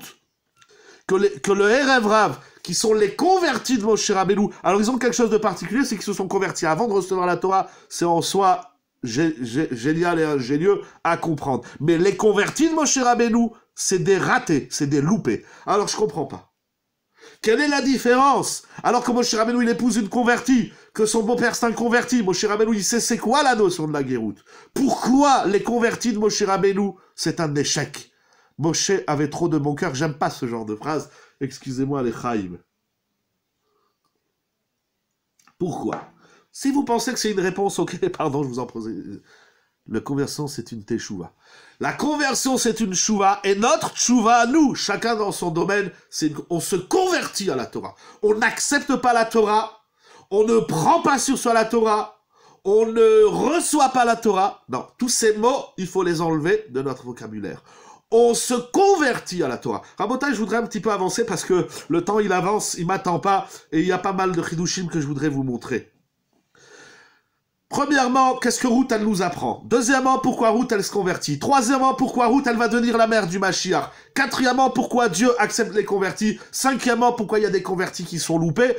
que, les, que le Erev Rav, qui sont les convertis de Moshe Rabbeinu, alors ils ont quelque chose de particulier, c'est qu'ils se sont convertis avant de recevoir la Torah, c'est en soi génial et ingénieux à comprendre. Mais les convertis de Moshe Rabbeinu, c'est des ratés, c'est des loupés. Alors je comprends pas. Quelle est la différence Alors que Moshe Rabbeinu, il épouse une convertie, que son beau-père c'est un converti, Moshe Rabbeinu, il sait c'est quoi la notion de la guéroute. Pourquoi les convertis de Moshe Rabbeinu, c'est un échec Moshe avait trop de bon cœur, j'aime pas ce genre de phrase, excusez-moi les Chaim. Pourquoi Si vous pensez que c'est une réponse, ok, pardon, je vous en prie. Le conversion, c'est une teshuva. La conversion, c'est une chouva, et notre chouva, nous, chacun dans son domaine, c'est on se convertit à la Torah. On n'accepte pas la Torah, on ne prend pas sur soi la Torah, on ne reçoit pas la Torah. Non, tous ces mots, il faut les enlever de notre vocabulaire. On se convertit à la Torah. Rabota, je voudrais un petit peu avancer parce que le temps, il avance, il m'attend pas, et il y a pas mal de chidushim que je voudrais vous montrer. Premièrement, qu'est-ce que Ruth, elle nous apprend Deuxièmement, pourquoi Ruth, elle se convertit Troisièmement, pourquoi Ruth, elle va devenir la mère du Mashiach Quatrièmement, pourquoi Dieu accepte les convertis Cinquièmement, pourquoi il y a des convertis qui sont loupés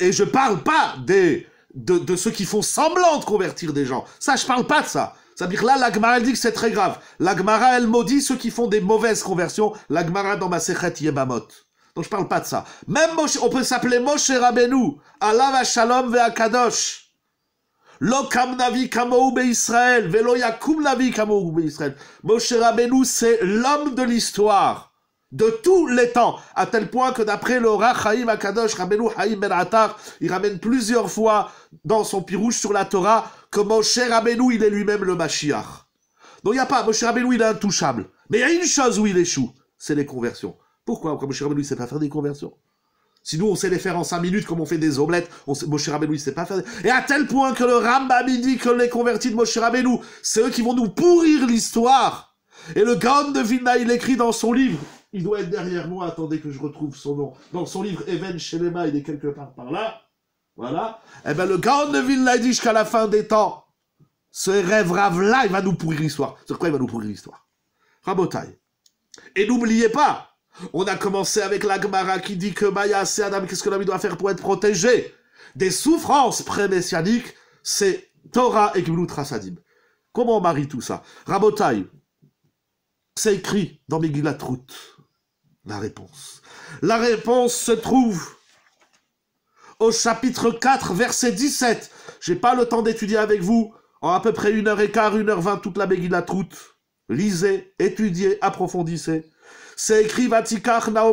Et je parle pas des, de, ceux qui font semblant de convertir des gens. Ça, je parle pas de ça. Ça à dire là, l'Agmara, elle dit que c'est très grave. L'Agmara, elle maudit ceux qui font des mauvaises conversions. L'Agmara dans ma sechet Yebamot. Donc je parle pas de ça. Même on peut s'appeler Moshe Rabbeinu. Allah va shalom ve kadosh Lo navi Israël, velo yakum navi Israël. Moshe Rabbeinu, c'est l'homme de l'histoire, de tous les temps, à tel point que d'après le Rachaim Akadosh, Rabbeinu Haïm Ben Attar, il ramène plusieurs fois dans son pirouche sur la Torah que Moshe Rabbeinu, il est lui-même le Mashiach. Donc il n'y a pas, Moshe Rabbeinu, il est intouchable. Mais il y a une chose où il échoue, c'est les conversions. Pourquoi Parce Moshe Rabbeinu, il ne sait pas faire des conversions. Si nous, on sait les faire en 5 minutes, comme on fait des omelettes, on sait... Moshe Rabbeinu, il sait pas faire. Et à tel point que le Rambam, que les convertis de Moshe Rabbeinu, c'est eux qui vont nous pourrir l'histoire. Et le Gaon de Vilna, il écrit dans son livre, il doit être derrière moi, attendez que je retrouve son nom. Dans son livre Even Shelema, il est quelque part par là. Voilà. Et eh ben, le Gaon de Vilna, dit jusqu'à la fin des temps, ce rêve rave-là, il va nous pourrir l'histoire. Sur quoi il va nous pourrir l'histoire Rabotaille. Et n'oubliez pas, on a commencé avec l'Agmara qui dit que Maya, c'est Adam, qu'est-ce que l'homme doit faire pour être protégé Des souffrances pré-messianiques, c'est Torah et Gmilut Comment on marie tout ça Rabotai, c'est écrit dans Megillat Ruth. La réponse. La réponse se trouve au chapitre 4, verset 17. J'ai pas le temps d'étudier avec vous. En à peu près 1 heure et quart, une heure toute la Megillat Lisez, étudiez, approfondissez. C'est écrit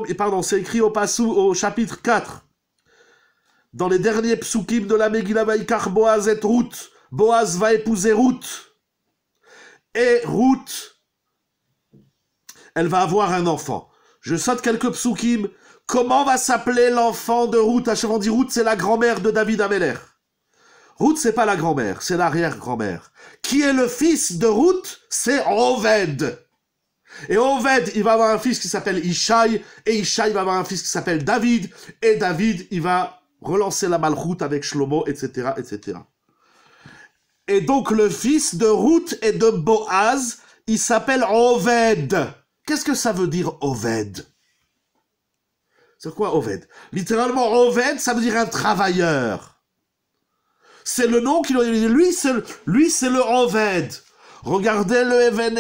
et pardon, c'est écrit au chapitre 4. Dans les derniers psukim de la Megillah Boaz et Ruth. Boaz va épouser Ruth. Et Ruth, elle va avoir un enfant. Je saute quelques psukim. Comment va s'appeler l'enfant de Ruth On dit Ruth, c'est la grand-mère de David Ameler. Ruth, c'est pas la grand-mère, c'est l'arrière-grand-mère. Qui est le fils de Ruth C'est Oved. Et Oved, il va avoir un fils qui s'appelle Ishaï, et Ishaï va avoir un fils qui s'appelle David, et David, il va relancer la malroute avec Shlomo, etc., etc. Et donc le fils de Ruth et de Boaz, il s'appelle Oved. Qu'est-ce que ça veut dire Oved C'est quoi Oved Littéralement, Oved, ça veut dire un travailleur. C'est le nom qu'il a. Lui, lui, c'est le Oved. Regardez le Even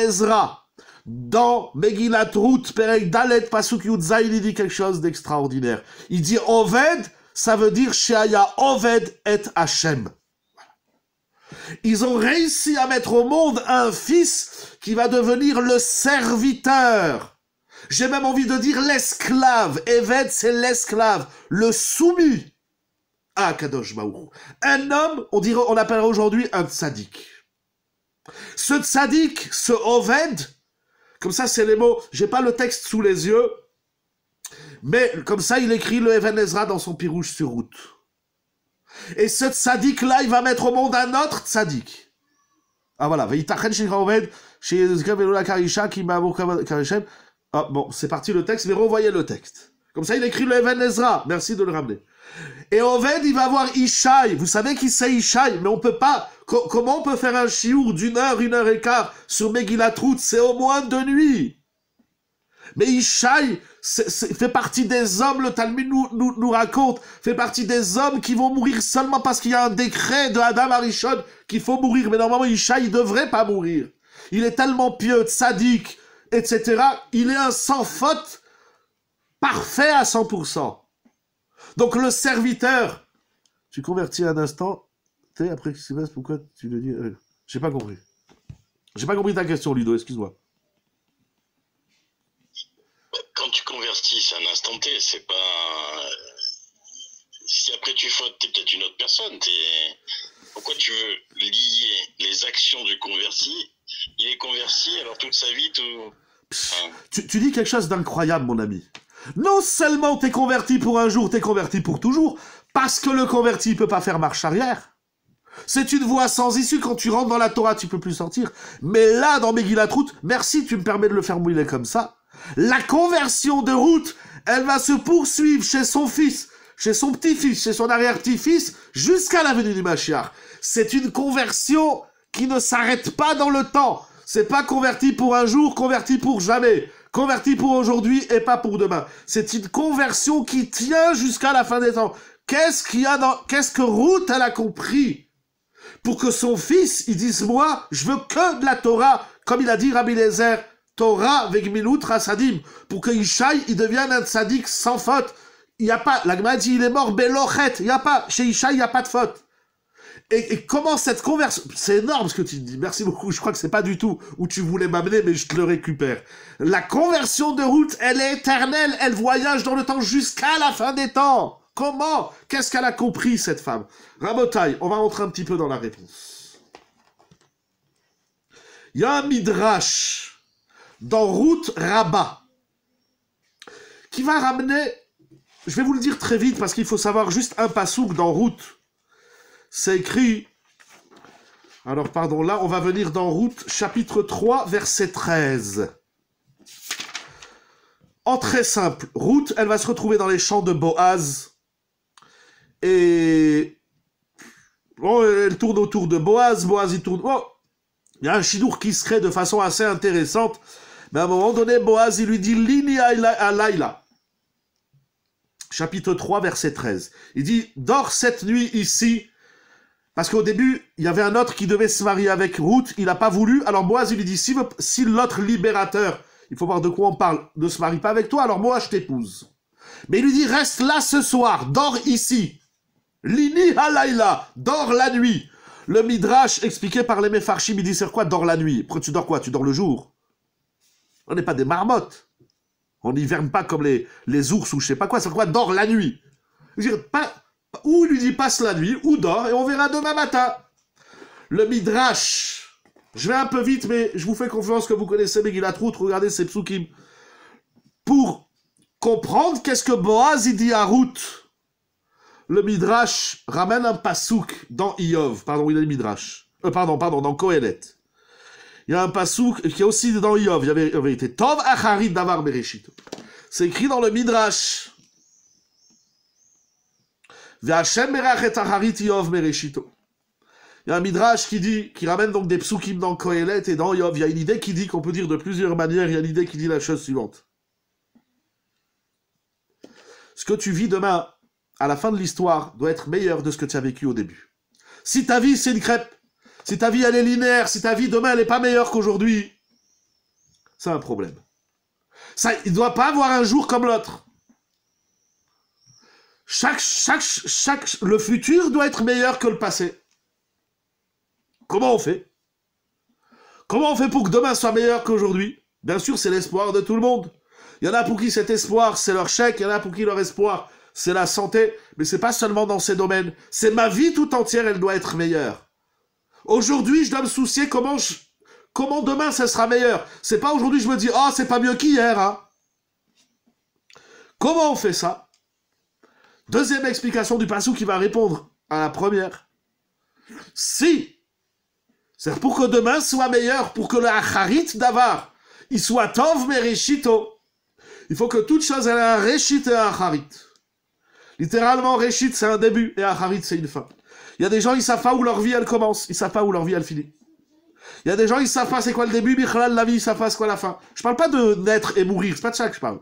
dans Megilat Rout, Perek Dalet, Pasuk il dit quelque chose d'extraordinaire. Il dit Oved, ça veut dire Sheaya Oved et Hachem. Ils ont réussi à mettre au monde un fils qui va devenir le serviteur. J'ai même envie de dire l'esclave. Eved, c'est l'esclave, le soumis à Kadosh Maourou. Un homme, on dirait, on appellerait aujourd'hui un tzaddik. Ce tzaddik, ce Oved, comme ça, c'est les mots. J'ai pas le texte sous les yeux, mais comme ça, il écrit le Even dans son pirouge sur route. Et ce tzaddik-là, il va mettre au monde un autre tzaddik. Ah voilà, Ah bon, c'est parti le texte, mais renvoyez le texte. Comme ça, il écrit le Even Merci de le ramener. Et Oved, il va voir Ishaï, Vous savez qui c'est Ishaï, mais on peut pas comment on peut faire un chiour d'une heure, une heure et quart sur Megillat C'est au moins deux nuits. Mais Ishaï fait partie des hommes, le Talmud nous, raconte, fait partie des hommes qui vont mourir seulement parce qu'il y a un décret de Adam Arishon qu'il faut mourir. Mais normalement, Ishaï ne devrait pas mourir. Il est tellement pieux, sadique, etc. Il est un sans faute parfait à 100%. Donc le serviteur, tu converti un instant, après, quest se passe Pourquoi tu le dis euh, J'ai pas compris. J'ai pas compris ta question, Ludo, excuse-moi. Quand tu convertis, c'est un instant T, c'est pas. Euh, si après tu fautes, t'es peut-être une autre personne. Pourquoi tu veux lier les actions du converti Il est converti, alors toute sa vie, tout. tu, tu dis quelque chose d'incroyable, mon ami. Non seulement t'es converti pour un jour, t'es converti pour toujours, parce que le converti peut pas faire marche arrière. C'est une voie sans issue. Quand tu rentres dans la Torah, tu peux plus sortir. Mais là, dans Megillat Route, merci, tu me permets de le faire mouiller comme ça. La conversion de route, elle va se poursuivre chez son fils, chez son petit-fils, chez son arrière-petit-fils, jusqu'à la venue du Machiar. C'est une conversion qui ne s'arrête pas dans le temps. C'est pas converti pour un jour, converti pour jamais. Converti pour aujourd'hui et pas pour demain. C'est une conversion qui tient jusqu'à la fin des temps. Qu'est-ce qu'il y a dans, qu'est-ce que Ruth, elle a compris? pour que son fils, il dise, moi, je veux que de la Torah, comme il a dit Rabbi Lezer, Torah avec Milout Rasadim, pour que Ishaï, il devienne un sadique sans faute. Il n'y a pas, l'agma dit, il est mort, Belochet, il n'y a pas, chez Ishaï, il n'y a pas de faute. Et, comment cette conversion, c'est énorme ce que tu dis, merci beaucoup, je crois que c'est pas du tout où tu voulais m'amener, mais je te le récupère. La conversion de route, elle est éternelle, elle voyage dans le temps jusqu'à la fin des temps. Comment Qu'est-ce qu'elle a compris, cette femme Rabotaille, on va rentrer un petit peu dans la réponse. Il y a un midrash dans Route Rabat qui va ramener, je vais vous le dire très vite parce qu'il faut savoir juste un que dans Route. C'est écrit, alors pardon, là on va venir dans Route chapitre 3 verset 13 en très simple route, elle va se retrouver dans les champs de Boaz et bon, elle tourne autour de Boaz, Boaz il tourne... Oh il y a un chidour qui se crée de façon assez intéressante, mais à un moment donné, Boaz, il lui dit « Lini à Laila » chapitre 3, verset 13. Il dit « Dors cette nuit ici » Parce qu'au début, il y avait un autre qui devait se marier avec Ruth, il n'a pas voulu. Alors Boaz, il lui dit, si, si l'autre libérateur, il faut voir de quoi on parle, ne se marie pas avec toi, alors moi, je t'épouse. Mais il lui dit, reste là ce soir, dors ici. Lini Halaila, dors la nuit. Le Midrash expliqué par les Mefarchim, il dit C'est quoi dors la nuit Tu dors quoi Tu dors le jour. On n'est pas des marmottes. On n'hiverne pas comme les, les ours ou je sais pas quoi. C'est quoi dors la nuit dire, pas, Ou lui dit passe la nuit, ou dors, et on verra demain matin. Le Midrash. Je vais un peu vite, mais je vous fais confiance que vous connaissez Megilatrout. Regardez ces psukim. Pour comprendre qu'est-ce que Boaz il dit à Ruth le Midrash ramène un pasouk dans Iov. Pardon, il a le Midrash. Euh, pardon, pardon, dans Kohelet. Il y a un pasouk qui est aussi dans Iov. Il y avait, été Tov Acharit Davar Bereshit. C'est écrit dans le Midrash. Il y a un midrash qui dit, qui ramène donc des psukim dans Kohelet et dans Yov. Il y a une idée qui dit qu'on peut dire de plusieurs manières. Il y a une idée qui dit la chose suivante. Ce que tu vis demain, à la fin de l'histoire, doit être meilleur de ce que tu as vécu au début. Si ta vie, c'est une crêpe, si ta vie, elle est linéaire, si ta vie, demain, elle n'est pas meilleure qu'aujourd'hui, c'est un problème. Ça, il ne doit pas avoir un jour comme l'autre. Chaque, chaque, chaque, le futur doit être meilleur que le passé. Comment on fait Comment on fait pour que demain soit meilleur qu'aujourd'hui Bien sûr, c'est l'espoir de tout le monde. Il y en a pour qui cet espoir, c'est leur chèque. Il y en a pour qui leur espoir, c'est la santé, mais c'est pas seulement dans ces domaines. C'est ma vie tout entière, elle doit être meilleure. Aujourd'hui, je dois me soucier comment comment demain ça sera meilleur. C'est pas aujourd'hui je me dis, oh, c'est pas mieux qu'hier, hein. Comment on fait ça? Deuxième explication du passou qui va répondre à la première. Si, c'est pour que demain soit meilleur, pour que le acharit d'avar, il soit tov mereshito. Il faut que toute chose ait un réchit et un acharit. Littéralement, Réchit, c'est un début, et Acharit, c'est une fin. Il y a des gens, ils savent pas où leur vie, elle commence. Ils savent pas où leur vie, elle finit. Il y a des gens, ils savent pas c'est quoi le début, Bichlal, la vie, ils savent pas c'est quoi la fin. Je parle pas de naître et mourir, c'est pas de ça que je parle.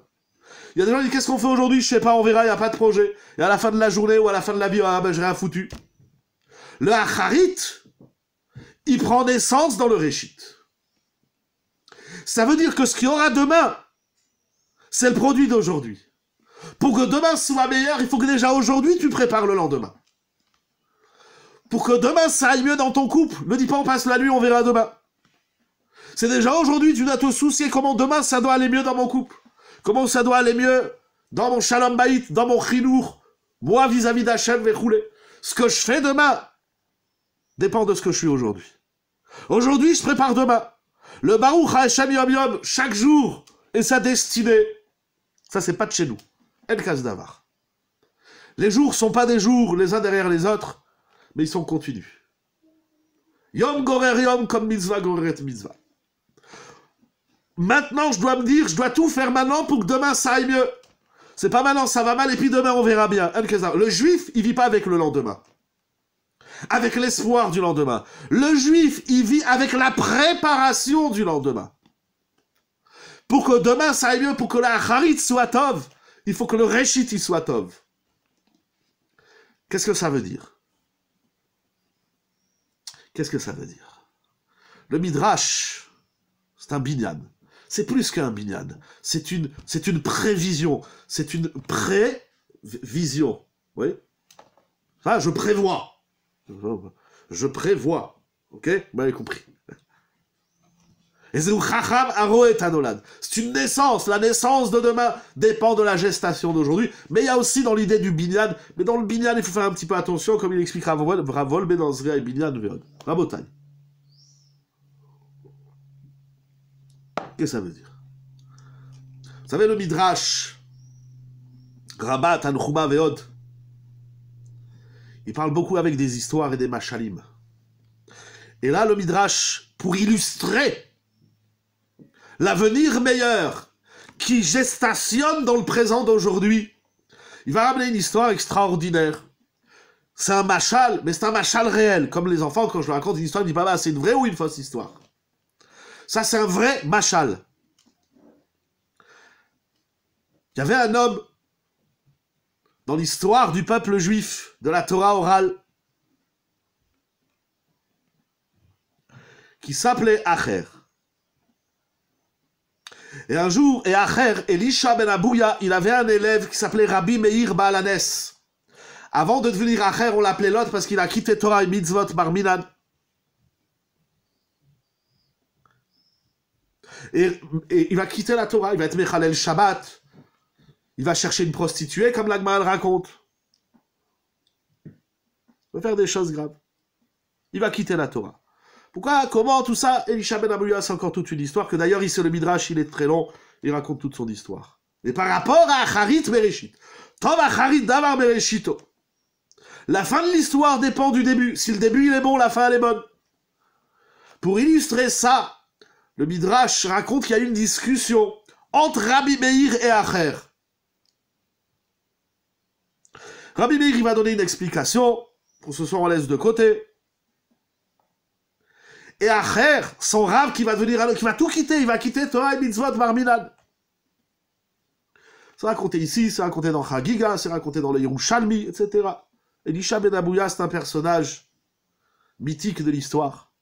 Il y a des gens qui disent qu'est-ce qu'on fait aujourd'hui, je sais pas, on verra, il n'y a pas de projet. Et à la fin de la journée ou à la fin de la vie, ah ben j'ai rien foutu. Le Acharit, il prend naissance dans le Réchit. Ça veut dire que ce qu'il y aura demain, c'est le produit d'aujourd'hui. Pour que demain soit meilleur, il faut que déjà aujourd'hui tu prépares le lendemain. Pour que demain ça aille mieux dans ton couple, ne dis pas on passe la nuit, on verra demain. C'est déjà aujourd'hui tu dois te soucier comment demain ça doit aller mieux dans mon couple. Comment ça doit aller mieux dans mon shalom baït, dans mon chinour. Moi vis-à-vis d'Hachem, rouler. Ce que je fais demain dépend de ce que je suis aujourd'hui. Aujourd'hui, je prépare demain. Le Baruch HaShem Yom Yom, chaque jour, et sa destinée. Ça, c'est pas de chez nous. El Les jours ne sont pas des jours les uns derrière les autres, mais ils sont continus. Yom gorer yom comme mitzvah goreret mitzvah. Maintenant, je dois me dire, je dois tout faire maintenant pour que demain ça aille mieux. C'est pas maintenant, ça va mal, et puis demain on verra bien. Le juif, il vit pas avec le lendemain. Avec l'espoir du lendemain. Le juif, il vit avec la préparation du lendemain. Pour que demain ça aille mieux, pour que la harit soit tov il faut que le Réchit soit Tov. Qu'est-ce que ça veut dire Qu'est-ce que ça veut dire Le Midrash, c'est un binyan. C'est plus qu'un binyan. C'est une, c'est une prévision. C'est une prévision. Oui Ça, je prévois. Je prévois. Ok Vous m'avez compris. C'est une naissance. La naissance de demain dépend de la gestation d'aujourd'hui. Mais il y a aussi dans l'idée du binyan. Mais dans le binyan, il faut faire un petit peu attention, comme il explique Ravol, Benazria et binyan Veod. Rabotani. Qu'est-ce que ça veut dire Vous savez, le midrash, Rabat, Anchuma Veod, il parle beaucoup avec des histoires et des machalim. Et là, le midrash, pour illustrer l'avenir meilleur qui gestationne dans le présent d'aujourd'hui. Il va ramener une histoire extraordinaire. C'est un machal, mais c'est un machal réel. Comme les enfants, quand je leur raconte une histoire, ils me disent Papa, c'est une vraie ou une fausse histoire Ça, c'est un vrai machal. Il y avait un homme dans l'histoire du peuple juif, de la Torah orale, qui s'appelait Acher. Et un jour, et Acher, Elisha ben Abouya, il avait un élève qui s'appelait Rabbi Meir Baalanes. Avant de devenir Acher, on l'appelait l'autre parce qu'il a quitté Torah et Mitzvot par Milan. et, il va quitter la Torah, il va être Mechalel Shabbat, il va chercher une prostituée, comme l'Agma raconte. Il va faire des choses graves. Il va quitter la Torah. Pourquoi, comment, tout ça Elisha ben c'est encore toute une histoire, que d'ailleurs, ici, le Midrash, il est très long, il raconte toute son histoire. Mais par rapport à Acharit Bereshit, Tom Acharit Davar Bereshito, la fin de l'histoire dépend du début. Si le début, il est bon, la fin, elle est bonne. Pour illustrer ça, le Midrash raconte qu'il y a eu une discussion entre Rabbi Meir et Acher. Rabbi Meir, il va donner une explication. Pour ce soir, on laisse de côté et Acher, son rave qui va devenir qui va tout quitter, il va quitter Torah et Mitzvot Marminan. C'est raconté ici, c'est raconté dans Chagiga, c'est raconté dans le Shalmi, etc. Elisha Ben Abouya, c'est un personnage mythique de l'histoire.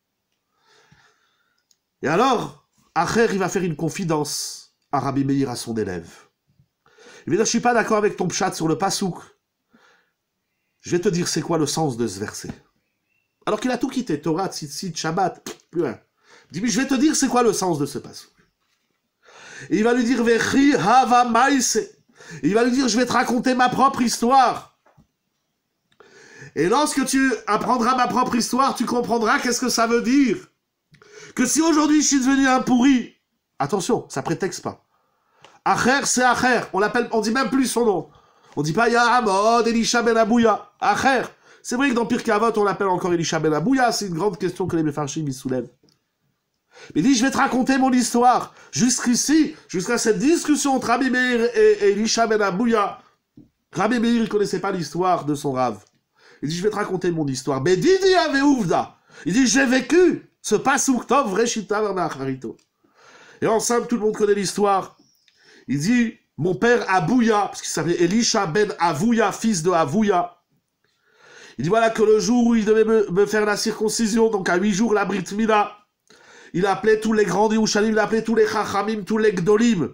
Et alors, Acher, il va faire une confidence à Rabbi Meir, à son élève. Il va dire, je suis pas d'accord avec ton pchat sur le pasouk. Je vais te dire c'est quoi le sens de ce verset. Alors qu'il a tout quitté, Torah, Tzitzit, Shabbat, plus rien. Il dit, mais je vais te dire c'est quoi le sens de ce passage. il va lui dire, Vechi hava Il va lui dire, je vais te raconter ma propre histoire. Et lorsque tu apprendras ma propre histoire, tu comprendras qu'est-ce que ça veut dire. Que si aujourd'hui je suis devenu un pourri, attention, ça prétexte pas. Acher, c'est Acher. On l'appelle, on dit même plus son nom. On dit pas Yahamod Elisha Ben Acher. C'est vrai que dans Pirkavot, on l'appelle encore Elisha Ben Abouya, c'est une grande question que les Mefarchim y soulèvent. Mais dit, je vais te raconter mon histoire. Jusqu'ici, jusqu'à cette discussion entre Rabbi Meir et, Elisha Ben Abouya, Rabbi Meir ne connaissait pas l'histoire de son rave. Il dit, je vais te raconter mon histoire. Mais Didi avait Il dit, j'ai vécu ce Pasouktov Reshita Harito. Et ensemble, tout le monde connaît l'histoire. Il dit, mon père Abouya, parce qu'il s'appelait Elisha Ben Avouya, fils de Avouya, il dit voilà que le jour où il devait me, faire la circoncision, donc à huit jours, la Brit Mila, il appelait tous les grands Yerushalim, il appelait tous les Chachamim, tous les Gdolim.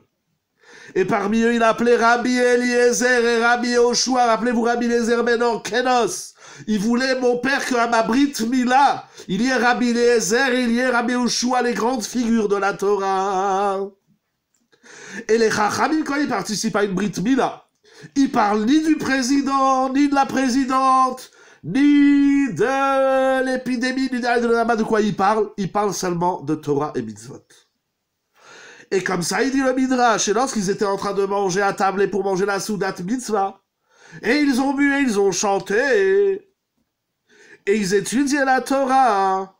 Et parmi eux, il appelait Rabbi Eliezer et Rabbi Oshua. Rappelez-vous Rabbi Eliezer maintenant, Kenos. Il voulait, mon père, que ma Brit Mila, il y ait Rabbi Eliezer, il y ait Rabbi Oshua, les grandes figures de la Torah. Et les Chachamim, quand ils participent à une Brit Mila, ils parlent ni du président, ni de la présidente, ni de l'épidémie, ni de la de quoi il parle. Il parle seulement de Torah et mitzvot. Et comme ça, il dit le Midrash. Et lorsqu'ils étaient en train de manger à table et pour manger la soudate mitzvah, et ils ont bu et ils ont chanté, et ils étudiaient la Torah.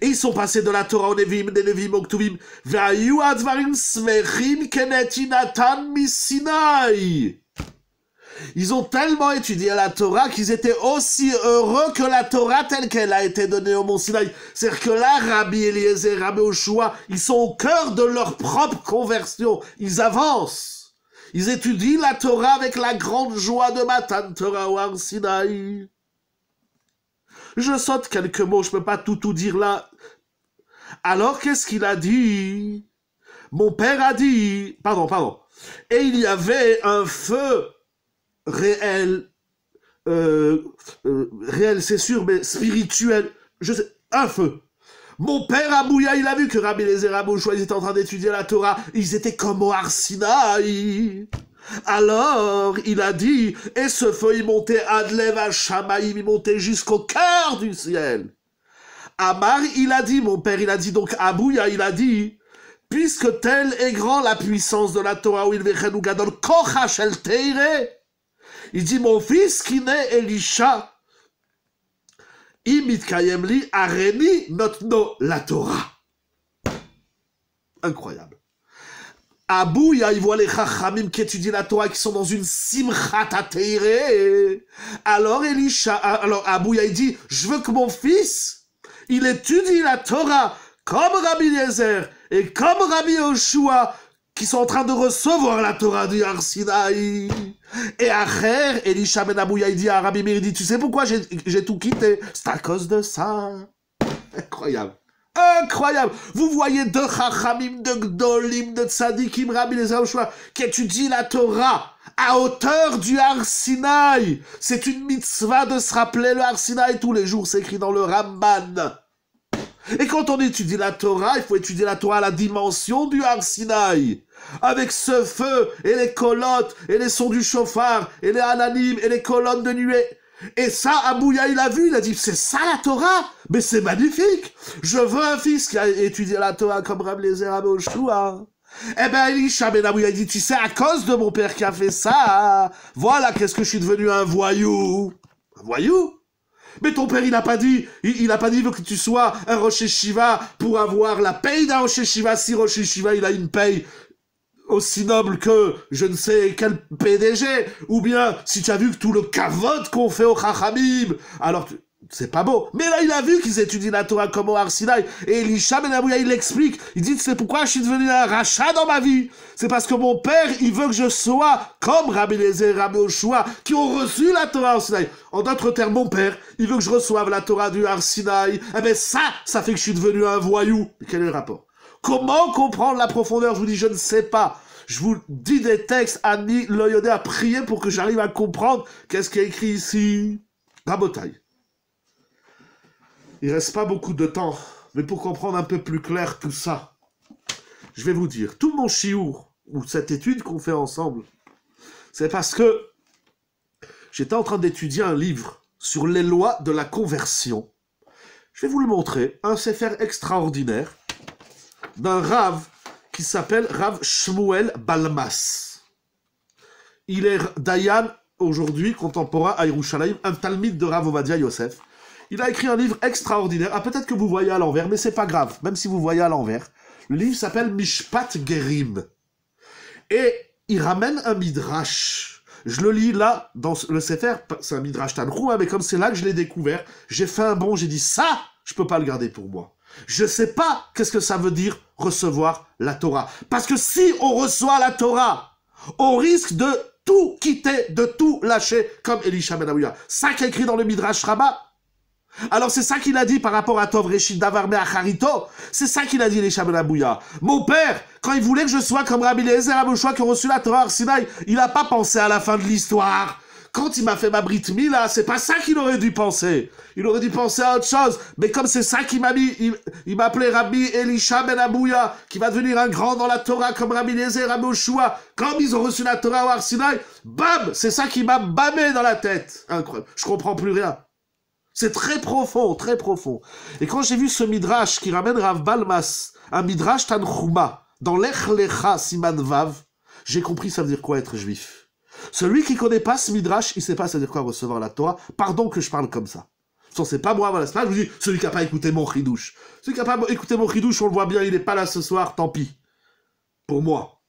Et ils sont passés de la Torah au Nevim, des Nevim au Ktuvim, vers Advarim Smechim Kenetinatan Misinai. Ils ont tellement étudié la Torah qu'ils étaient aussi heureux que la Torah telle qu'elle a été donnée au Mont Sinaï. C'est-à-dire que là, Rabbi Eliezer, Rabbi Oshua, ils sont au cœur de leur propre conversion. Ils avancent. Ils étudient la Torah avec la grande joie de Matan Torah au Sinaï. Je saute quelques mots, je ne peux pas tout tout dire là. Alors qu'est-ce qu'il a dit Mon père a dit, pardon, pardon. Et il y avait un feu réel, euh, euh, réel c'est sûr, mais spirituel, je sais, un feu. Mon père Abouya, il a vu que Rabbi les Abouchoua, ils étaient en train d'étudier la Torah, ils étaient comme au Arsinaï. Alors, il a dit, et ce feu, il montait Adleva, à il montait jusqu'au cœur du ciel. Amar, il a dit, mon père, il a dit, donc Abouya, il a dit, puisque telle est grand la puissance de la Torah, où il gadol kocha shel teire, il dit, mon fils qui naît Elisha, imit kayemli areni notno la Torah. Incroyable. Abou, il voit les chachamim qui étudient la Torah, qui sont dans une simchat Alors Elisha, alors Abou, il dit, je veux que mon fils, il étudie la Torah comme Rabbi Yezer et comme Rabbi Yoshua, qui sont en train de recevoir la Torah du Arsinaï. Et Acher, Elisha Ben il dit à Rabbi tu sais pourquoi j'ai tout quitté C'est à cause de ça. Incroyable. Incroyable Vous voyez deux Chachamim, de Gdolim, de Tzadikim, Rabbi les qui étudient la Torah à hauteur du Arsinaï. C'est une mitzvah de se rappeler le Arsinaï tous les jours, c'est écrit dans le Ramban. Et quand on étudie la Torah, il faut étudier la Torah à la dimension du Har Avec ce feu et les colottes et les sons du chauffard et les ananimes et les colonnes de nuées. Et ça, Abouya, il a vu, il a dit, c'est ça la Torah Mais c'est magnifique Je veux un fils qui a étudié la Torah comme Rabbi les Abouchoua. Eh ben, Elisha Ben Abouya, il dit, tu sais, à cause de mon père qui a fait ça, voilà, qu'est-ce que je suis devenu un voyou Un voyou mais ton père, il n'a pas dit, il, n'a pas dit, que tu sois un Rocher Shiva pour avoir la paye d'un Rocher Shiva. Si Rocher Shiva, il a une paye aussi noble que je ne sais quel PDG, ou bien si tu as vu que tout le cavote qu'on fait au Khachabib, alors tu, c'est pas beau. Mais là, il a vu qu'ils étudient la Torah comme au Arsinaï. Et Elisha Benabouya, il l'explique. Il dit, c'est pourquoi je suis devenu un rachat dans ma vie. C'est parce que mon père, il veut que je sois comme Rabbi Lézer Rabbi qui ont reçu la Torah au Sinaï. En d'autres termes, mon père, il veut que je reçoive la Torah du Arsinaï. Eh bien, ça, ça fait que je suis devenu un voyou. Mais quel est le rapport? Comment comprendre la profondeur? Je vous dis, je ne sais pas. Je vous dis des textes, Annie Loyodé a prié pour que j'arrive à comprendre qu'est-ce qui est écrit ici. Rabotaille. Il reste pas beaucoup de temps, mais pour comprendre un peu plus clair tout ça, je vais vous dire, tout mon chiour, ou cette étude qu'on fait ensemble, c'est parce que j'étais en train d'étudier un livre sur les lois de la conversion. Je vais vous le montrer, un c'est-faire extraordinaire d'un rave qui s'appelle Rav Shmuel Balmas. Il est Dayan aujourd'hui contemporain à Yerushalayim, un talmide de Rav Ovadia Yosef. Il a écrit un livre extraordinaire. Ah, peut-être que vous voyez à l'envers, mais c'est pas grave, même si vous voyez à l'envers. Le livre s'appelle Mishpat Gerim. Et il ramène un midrash. Je le lis là, dans le Sefer, c'est un midrash tanrou, hein, mais comme c'est là que je l'ai découvert, j'ai fait un bon, j'ai dit ça, je peux pas le garder pour moi. Je sais pas qu'est-ce que ça veut dire recevoir la Torah. Parce que si on reçoit la Torah, on risque de tout quitter, de tout lâcher, comme Elisha Ben Ça qui est écrit dans le Midrash Rabbah, alors c'est ça qu'il a dit par rapport à Tov Reshit Davarme Acharito. C'est ça qu'il a dit les Abouya. Mon père, quand il voulait que je sois comme Rabbi Eliezer qui ont reçu la Torah Arsinaï, il n'a pas pensé à la fin de l'histoire. Quand il m'a fait ma brit là, c'est pas ça qu'il aurait dû penser. Il aurait dû penser à autre chose. Mais comme c'est ça qu'il m'a mis, il, m'a appelé Rabbi Elisha Ben Abouya, qui va devenir un grand dans la Torah comme Rabbi Eliezer Quand ils ont reçu la Torah au Arsinaï, bam, c'est ça qui m'a bamé dans la tête. Incroyable. Je comprends plus rien. C'est très profond, très profond. Et quand j'ai vu ce midrash qui ramène Rav Balmas, un midrash Tanchuma, dans l'Echlecha Siman Vav, j'ai compris ça veut dire quoi être juif. Celui qui connaît pas ce midrash, il ne sait pas ça veut dire quoi recevoir la Torah. Pardon que je parle comme ça. Ce c'est pas moi, voilà, c'est pas, je vous dis, celui qui n'a pas écouté mon chidouche. Celui qui n'a pas écouté mon chidouche, on le voit bien, il n'est pas là ce soir, tant pis. Pour moi.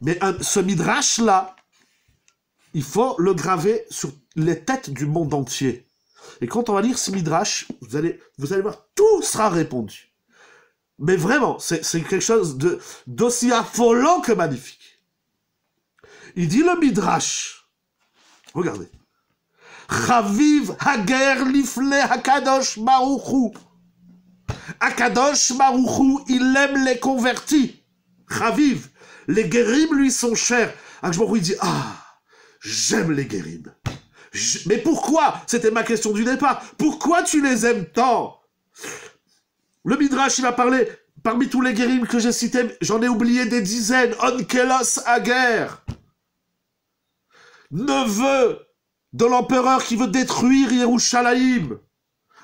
Mais euh, ce midrash-là, il faut le graver sur les têtes du monde entier. Et quand on va lire ce Midrash, vous allez, vous allez voir, tout sera répondu. Mais vraiment, c'est quelque chose d'aussi affolant que magnifique. Il dit le Midrash. Regardez. Chaviv Hager Lifle Hakadosh Maruchu. Hakadosh Maruchu, il aime les convertis. Chaviv. Les guérimes lui sont chers. Akadosh il dit, ah, j'aime les guérimes» Mais pourquoi C'était ma question du départ. Pourquoi tu les aimes tant Le Midrash, il a parlé. Parmi tous les guérimes que j'ai cités, j'en ai oublié des dizaines. Onkelos Aguer. Neveu de l'empereur qui veut détruire Yerushalayim.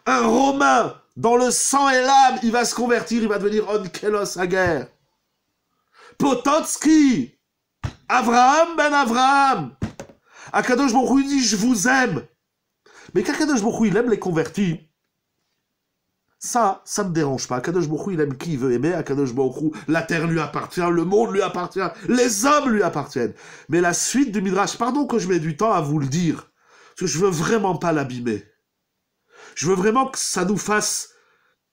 Un Romain, dans le sang et l'âme, il va se convertir, il va devenir Onkelos guerre Pototsky, Avraham ben Avraham Akadosh Baruch dit je vous aime. Mais qu'Akadosh Baruch il aime les convertis, ça, ça ne dérange pas. Akadosh Baruch il aime qui il veut aimer. Akadosh Baruch la terre lui appartient, le monde lui appartient, les hommes lui appartiennent. Mais la suite du Midrash, pardon que je mets du temps à vous le dire, parce que je veux vraiment pas l'abîmer. Je veux vraiment que ça nous fasse,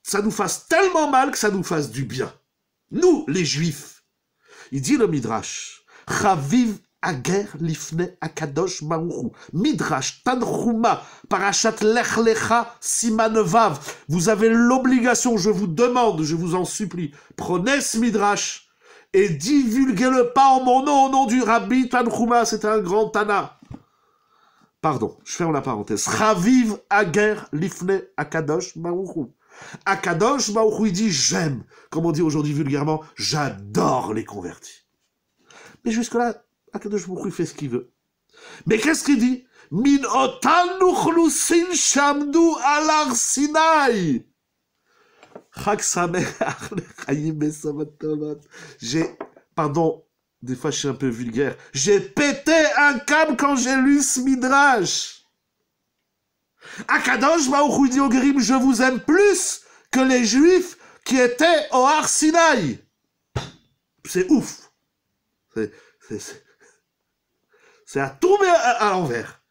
ça nous fasse tellement mal que ça nous fasse du bien. Nous, les Juifs. Il dit le Midrash, Chaviv Ager Lifne Akadosh Maourou. Midrash Tanchuma Parachat lechlecha Simanevav. Vous avez l'obligation, je vous demande, je vous en supplie, prenez ce Midrash et divulguez-le pas en mon nom, au nom du Rabbi Tanchuma, c'est un grand Tana. Pardon, je ferme la parenthèse. Raviv Ager Lifne Akadosh Maourou. Akadosh il dit j'aime, comme on dit aujourd'hui vulgairement, j'adore les convertis. Mais jusque-là, Akadosh Baruch fait ce qu'il veut. Mais qu'est-ce qu'il dit Min shamdu J'ai, pardon, des fois je suis un peu vulgaire, j'ai pété un câble quand j'ai lu ce midrash. Akadosh Baruch dit au Grim, je vous aime plus que les juifs qui étaient au Arsinaï. C'est ouf. c'est, c'est à tomber à, à l'envers.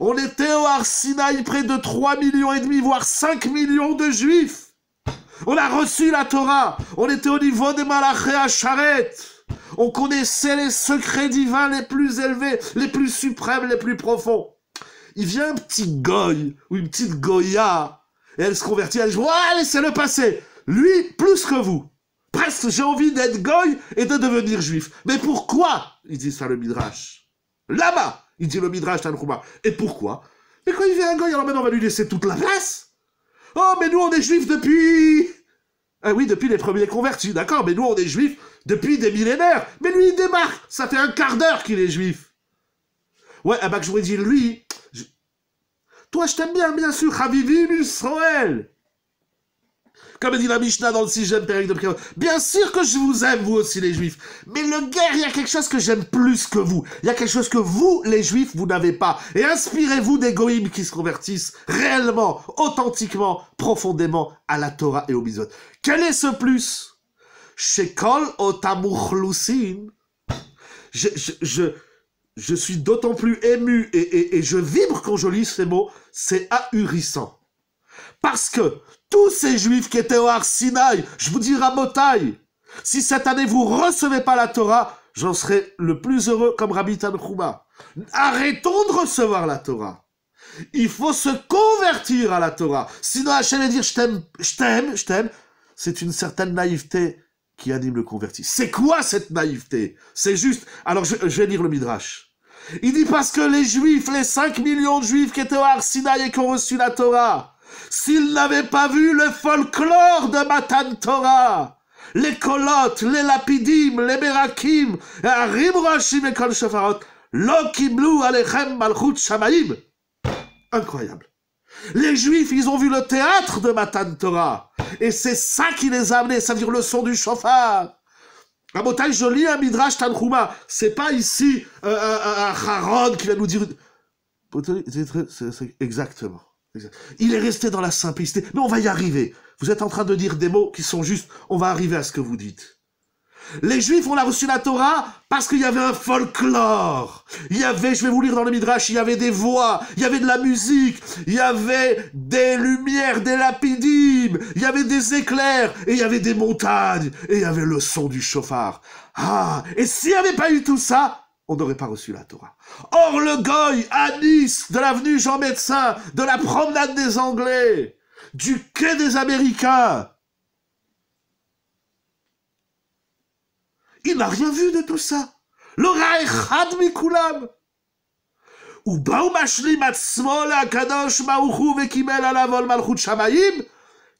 On était au Arsinaï près de 3 millions et demi, voire 5 millions de juifs. On a reçu la Torah. On était au niveau des Malachés à Charette. On connaissait les secrets divins les plus élevés, les plus suprêmes, les plus profonds. Il vient un petit goy ou une petite goya et elle se convertit. Elle dit, ouais, laissez-le passé. Lui, plus que vous. Presque j'ai envie d'être goy et de devenir juif. Mais pourquoi Il dit ça le Midrash. Là-bas, il dit le Midrash Tanrouma. Et pourquoi Mais quand il fait un goy, alors maintenant on va lui laisser toute la place Oh, mais nous on est juifs depuis... Ah oui, depuis les premiers convertis, d'accord, mais nous on est juifs depuis des millénaires. Mais lui il démarre, ça fait un quart d'heure qu'il est juif. Ouais, ah bah que je dit, lui... Toi je t'aime bien, bien sûr, Javivinus Roel. Comme dit la Mishnah dans le sixième période de Bien sûr que je vous aime, vous aussi, les Juifs. Mais le guerre, il y a quelque chose que j'aime plus que vous. Il y a quelque chose que vous, les Juifs, vous n'avez pas. Et inspirez-vous des goïms qui se convertissent réellement, authentiquement, profondément à la Torah et au Mizot. Quel est ce plus Kol otamuchlusin. Je, je, je, je suis d'autant plus ému et, et, et je vibre quand je lis ces mots. C'est ahurissant. Parce que tous ces juifs qui étaient au Arsinaï, je vous dis rabotaille, si cette année vous recevez pas la Torah, j'en serai le plus heureux comme Rabbi Tanchuma. Arrêtons de recevoir la Torah. Il faut se convertir à la Torah. Sinon, à va dire je t'aime, je t'aime, je t'aime. C'est une certaine naïveté qui anime le converti. C'est quoi cette naïveté C'est juste. Alors, je, vais lire le Midrash. Il dit parce que les Juifs, les 5 millions de Juifs qui étaient au Arsinaï et qui ont reçu la Torah, S'ils n'avaient pas vu le folklore de Matan Torah, les colottes, les lapidim, les merakim, Rimroshim et Kol lokim Lokimlu Alechem Malchut Shamaim. Incroyable. Les Juifs, ils ont vu le théâtre de Matan Torah. Et c'est ça qui les a amenés, ça veut dire le son du chauffard. À je lis un Midrash Tanhuma. C'est pas ici euh, euh, euh, un, un Haron qui va nous dire... Exactement. Il est resté dans la simplicité. Mais on va y arriver. Vous êtes en train de dire des mots qui sont justes. On va arriver à ce que vous dites. Les Juifs, ont a reçu la Torah parce qu'il y avait un folklore. Il y avait, je vais vous lire dans le Midrash, il y avait des voix, il y avait de la musique, il y avait des lumières, des lapidimes, il y avait des éclairs, et il y avait des montagnes, et il y avait le son du chauffard. Ah, et s'il n'y avait pas eu tout ça, on n'aurait pas reçu la Torah. Or, le Goy, à Nice, de l'avenue Jean Médecin, de la promenade des Anglais, du quai des Américains, il n'a rien vu de tout ça. Le Raïchad Mikoulam. ou Baumashli Matsmola Kadosh ברוך vekimel alavol, malchut shamayim,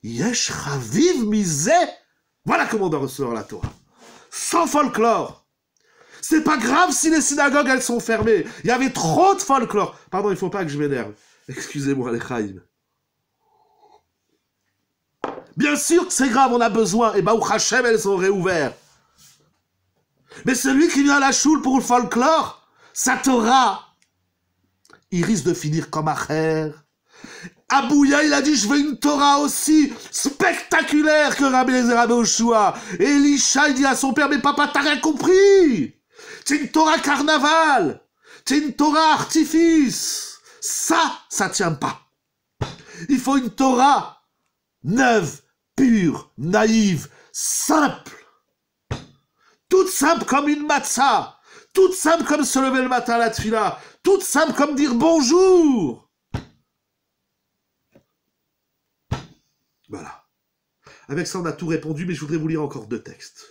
yesh raviv mizé, voilà Voilà on recevoir reçoit la Torah. Sans folklore c'est pas grave si les synagogues, elles sont fermées. Il y avait trop de folklore. Pardon, il faut pas que je m'énerve. Excusez-moi, les Chaïm. Bien sûr que c'est grave, on a besoin. Et bah, Hachem, elles sont réouvertes. Mais celui qui vient à la choule pour le folklore, sa Torah, il risque de finir comme Acher. Abouya, il a dit, je veux une Torah aussi spectaculaire que Rabbi au choix. Et Elisha, il dit à son père, mais papa, t'as rien compris c'est une Torah carnaval. C'est une Torah artifice. Ça, ça tient pas. Il faut une Torah neuve, pure, naïve, simple. Toute simple comme une matzah. Toute simple comme se lever le matin à la tfila. Toute simple comme dire bonjour. Voilà. Avec ça, on a tout répondu, mais je voudrais vous lire encore deux textes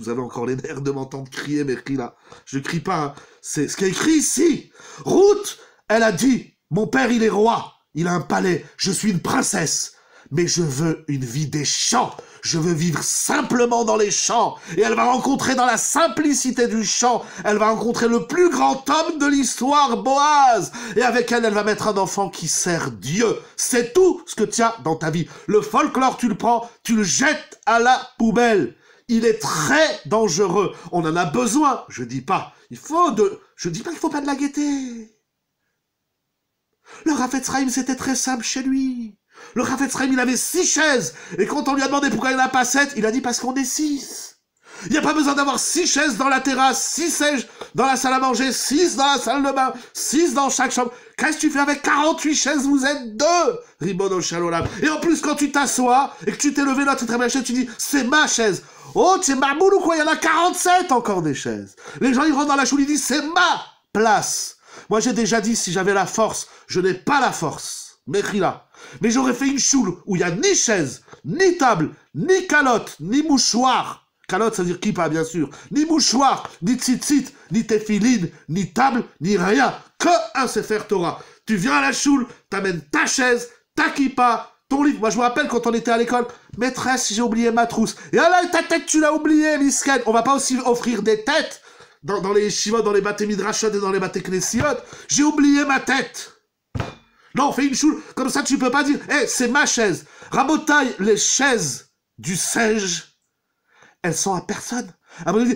vous avez encore les nerfs de m'entendre crier mes là. Je ne crie pas, hein. c'est ce qui est écrit ici. Ruth, elle a dit, mon père il est roi, il a un palais, je suis une princesse, mais je veux une vie des champs. Je veux vivre simplement dans les champs. Et elle va rencontrer dans la simplicité du champ, elle va rencontrer le plus grand homme de l'histoire, Boaz. Et avec elle, elle va mettre un enfant qui sert Dieu. C'est tout ce que tu as dans ta vie. Le folklore, tu le prends, tu le jettes à la poubelle il est très dangereux. On en a besoin. Je dis pas, il faut de, je dis pas qu'il faut pas de la gaieté. Le Rafetzraim, c'était très simple chez lui. Le Rafetzraim, il avait six chaises. Et quand on lui a demandé pourquoi il n'a pas sept, il a dit parce qu'on est six. Il n'y a pas besoin d'avoir six chaises dans la terrasse, six sièges dans la salle à manger, six dans la salle de bain, six dans chaque chambre. Qu'est-ce que tu fais avec 48 chaises Vous êtes deux Ribono shalolam. Et en plus, quand tu t'assois et que tu t'es levé là tu te chaise, tu dis, c'est ma chaise. Oh, c'est ma boule ou quoi Il y en a 47 encore des chaises. Les gens, ils rentrent dans la choule, ils disent, c'est ma place. Moi, j'ai déjà dit, si j'avais la force, je n'ai pas la force. là. Mais j'aurais fait une choule où il n'y a ni chaise, ni table, ni calotte, ni mouchoir. Calotte, ça veut dire kippa, bien sûr. Ni mouchoir, ni tzitzit, ni téphiline, ni table, ni rien. Que un Sefer Torah. Tu viens à la choule, t'amènes ta chaise, ta kippa, ton livre, moi je me rappelle quand on était à l'école, maîtresse, j'ai oublié ma trousse. Et alors ah ta tête, tu l'as oubliée, Misken. On va pas aussi offrir des têtes dans, les Shivot, dans les Baté Midrashot et dans les Baté J'ai oublié ma tête. Non, fais une choule. Comme ça, tu peux pas dire, Eh, c'est ma chaise. Rabotaille les chaises du singe. Elles sont à personne.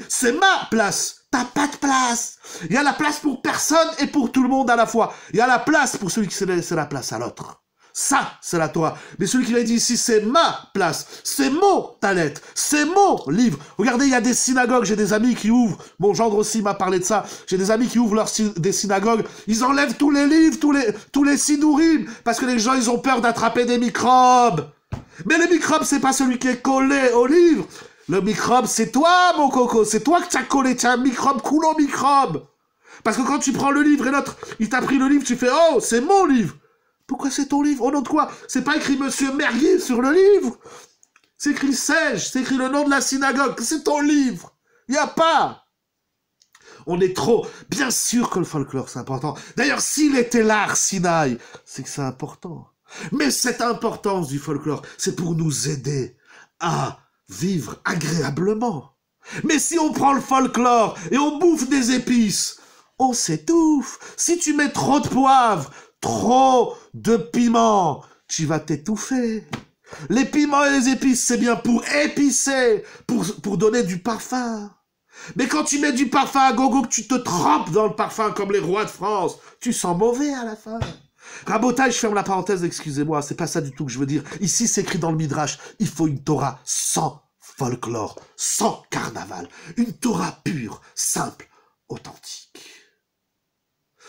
c'est ma place. T'as pas de place. Il y a la place pour personne et pour tout le monde à la fois. Il y a la place pour celui qui se laissé la place à l'autre. Ça, c'est la toi. Mais celui qui l'a dit ici, c'est ma place, c'est mon talent, c'est mon livre. Regardez, il y a des synagogues, j'ai des amis qui ouvrent, mon gendre aussi m'a parlé de ça, j'ai des amis qui ouvrent leur des synagogues, ils enlèvent tous les livres, tous les, tous les sidourim, parce que les gens, ils ont peur d'attraper des microbes. Mais le microbe, c'est pas celui qui est collé au livre. Le microbe, c'est toi, mon coco, c'est toi que tu as collé, tu as un microbe, coulant, microbe. Parce que quand tu prends le livre et l'autre, il t'a pris le livre, tu fais « Oh, c'est mon livre !» Pourquoi c'est ton livre Au nom de quoi C'est pas écrit Monsieur merrier sur le livre C'est écrit Sèche. c'est écrit le nom de la synagogue, c'est ton livre Il n'y a pas on est trop. Bien sûr que le folklore, c'est important. D'ailleurs, s'il était l'art Sinaï, c'est que c'est important. Mais cette importance du folklore, c'est pour nous aider à vivre agréablement. Mais si on prend le folklore et on bouffe des épices, on s'étouffe. Si tu mets trop de poivre, Trop de piment, tu vas t'étouffer. Les piments et les épices, c'est bien pour épicer, pour, pour donner du parfum. Mais quand tu mets du parfum à gogo, que tu te trempes dans le parfum comme les rois de France, tu sens mauvais à la fin. Rabotage, je ferme la parenthèse, excusez-moi, c'est pas ça du tout que je veux dire. Ici, c'est écrit dans le Midrash, il faut une Torah sans folklore, sans carnaval. Une Torah pure, simple, authentique.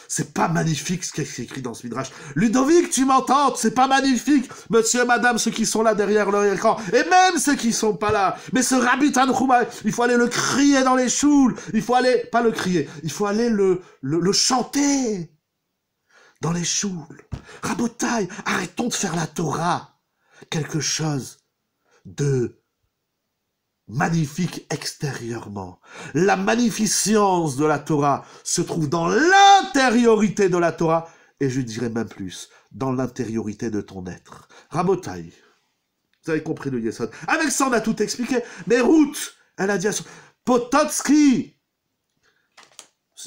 C'est pas magnifique ce qui est écrit dans ce midrash. Ludovic, tu m'entends C'est pas magnifique, monsieur et madame, ceux qui sont là derrière leur écran, et même ceux qui sont pas là. Mais ce Rabbi Tanchuma, il faut aller le crier dans les choules. Il faut aller, pas le crier, il faut aller le, le, le chanter dans les choules. Rabotaille, arrêtons de faire la Torah quelque chose de magnifique extérieurement. La magnificence de la Torah se trouve dans l'intériorité de la Torah, et je dirais même plus, dans l'intériorité de ton être. Rabotai, vous avez compris le Yesod. Avec ça, on a tout expliqué. Mais Ruth, elle a dit à son...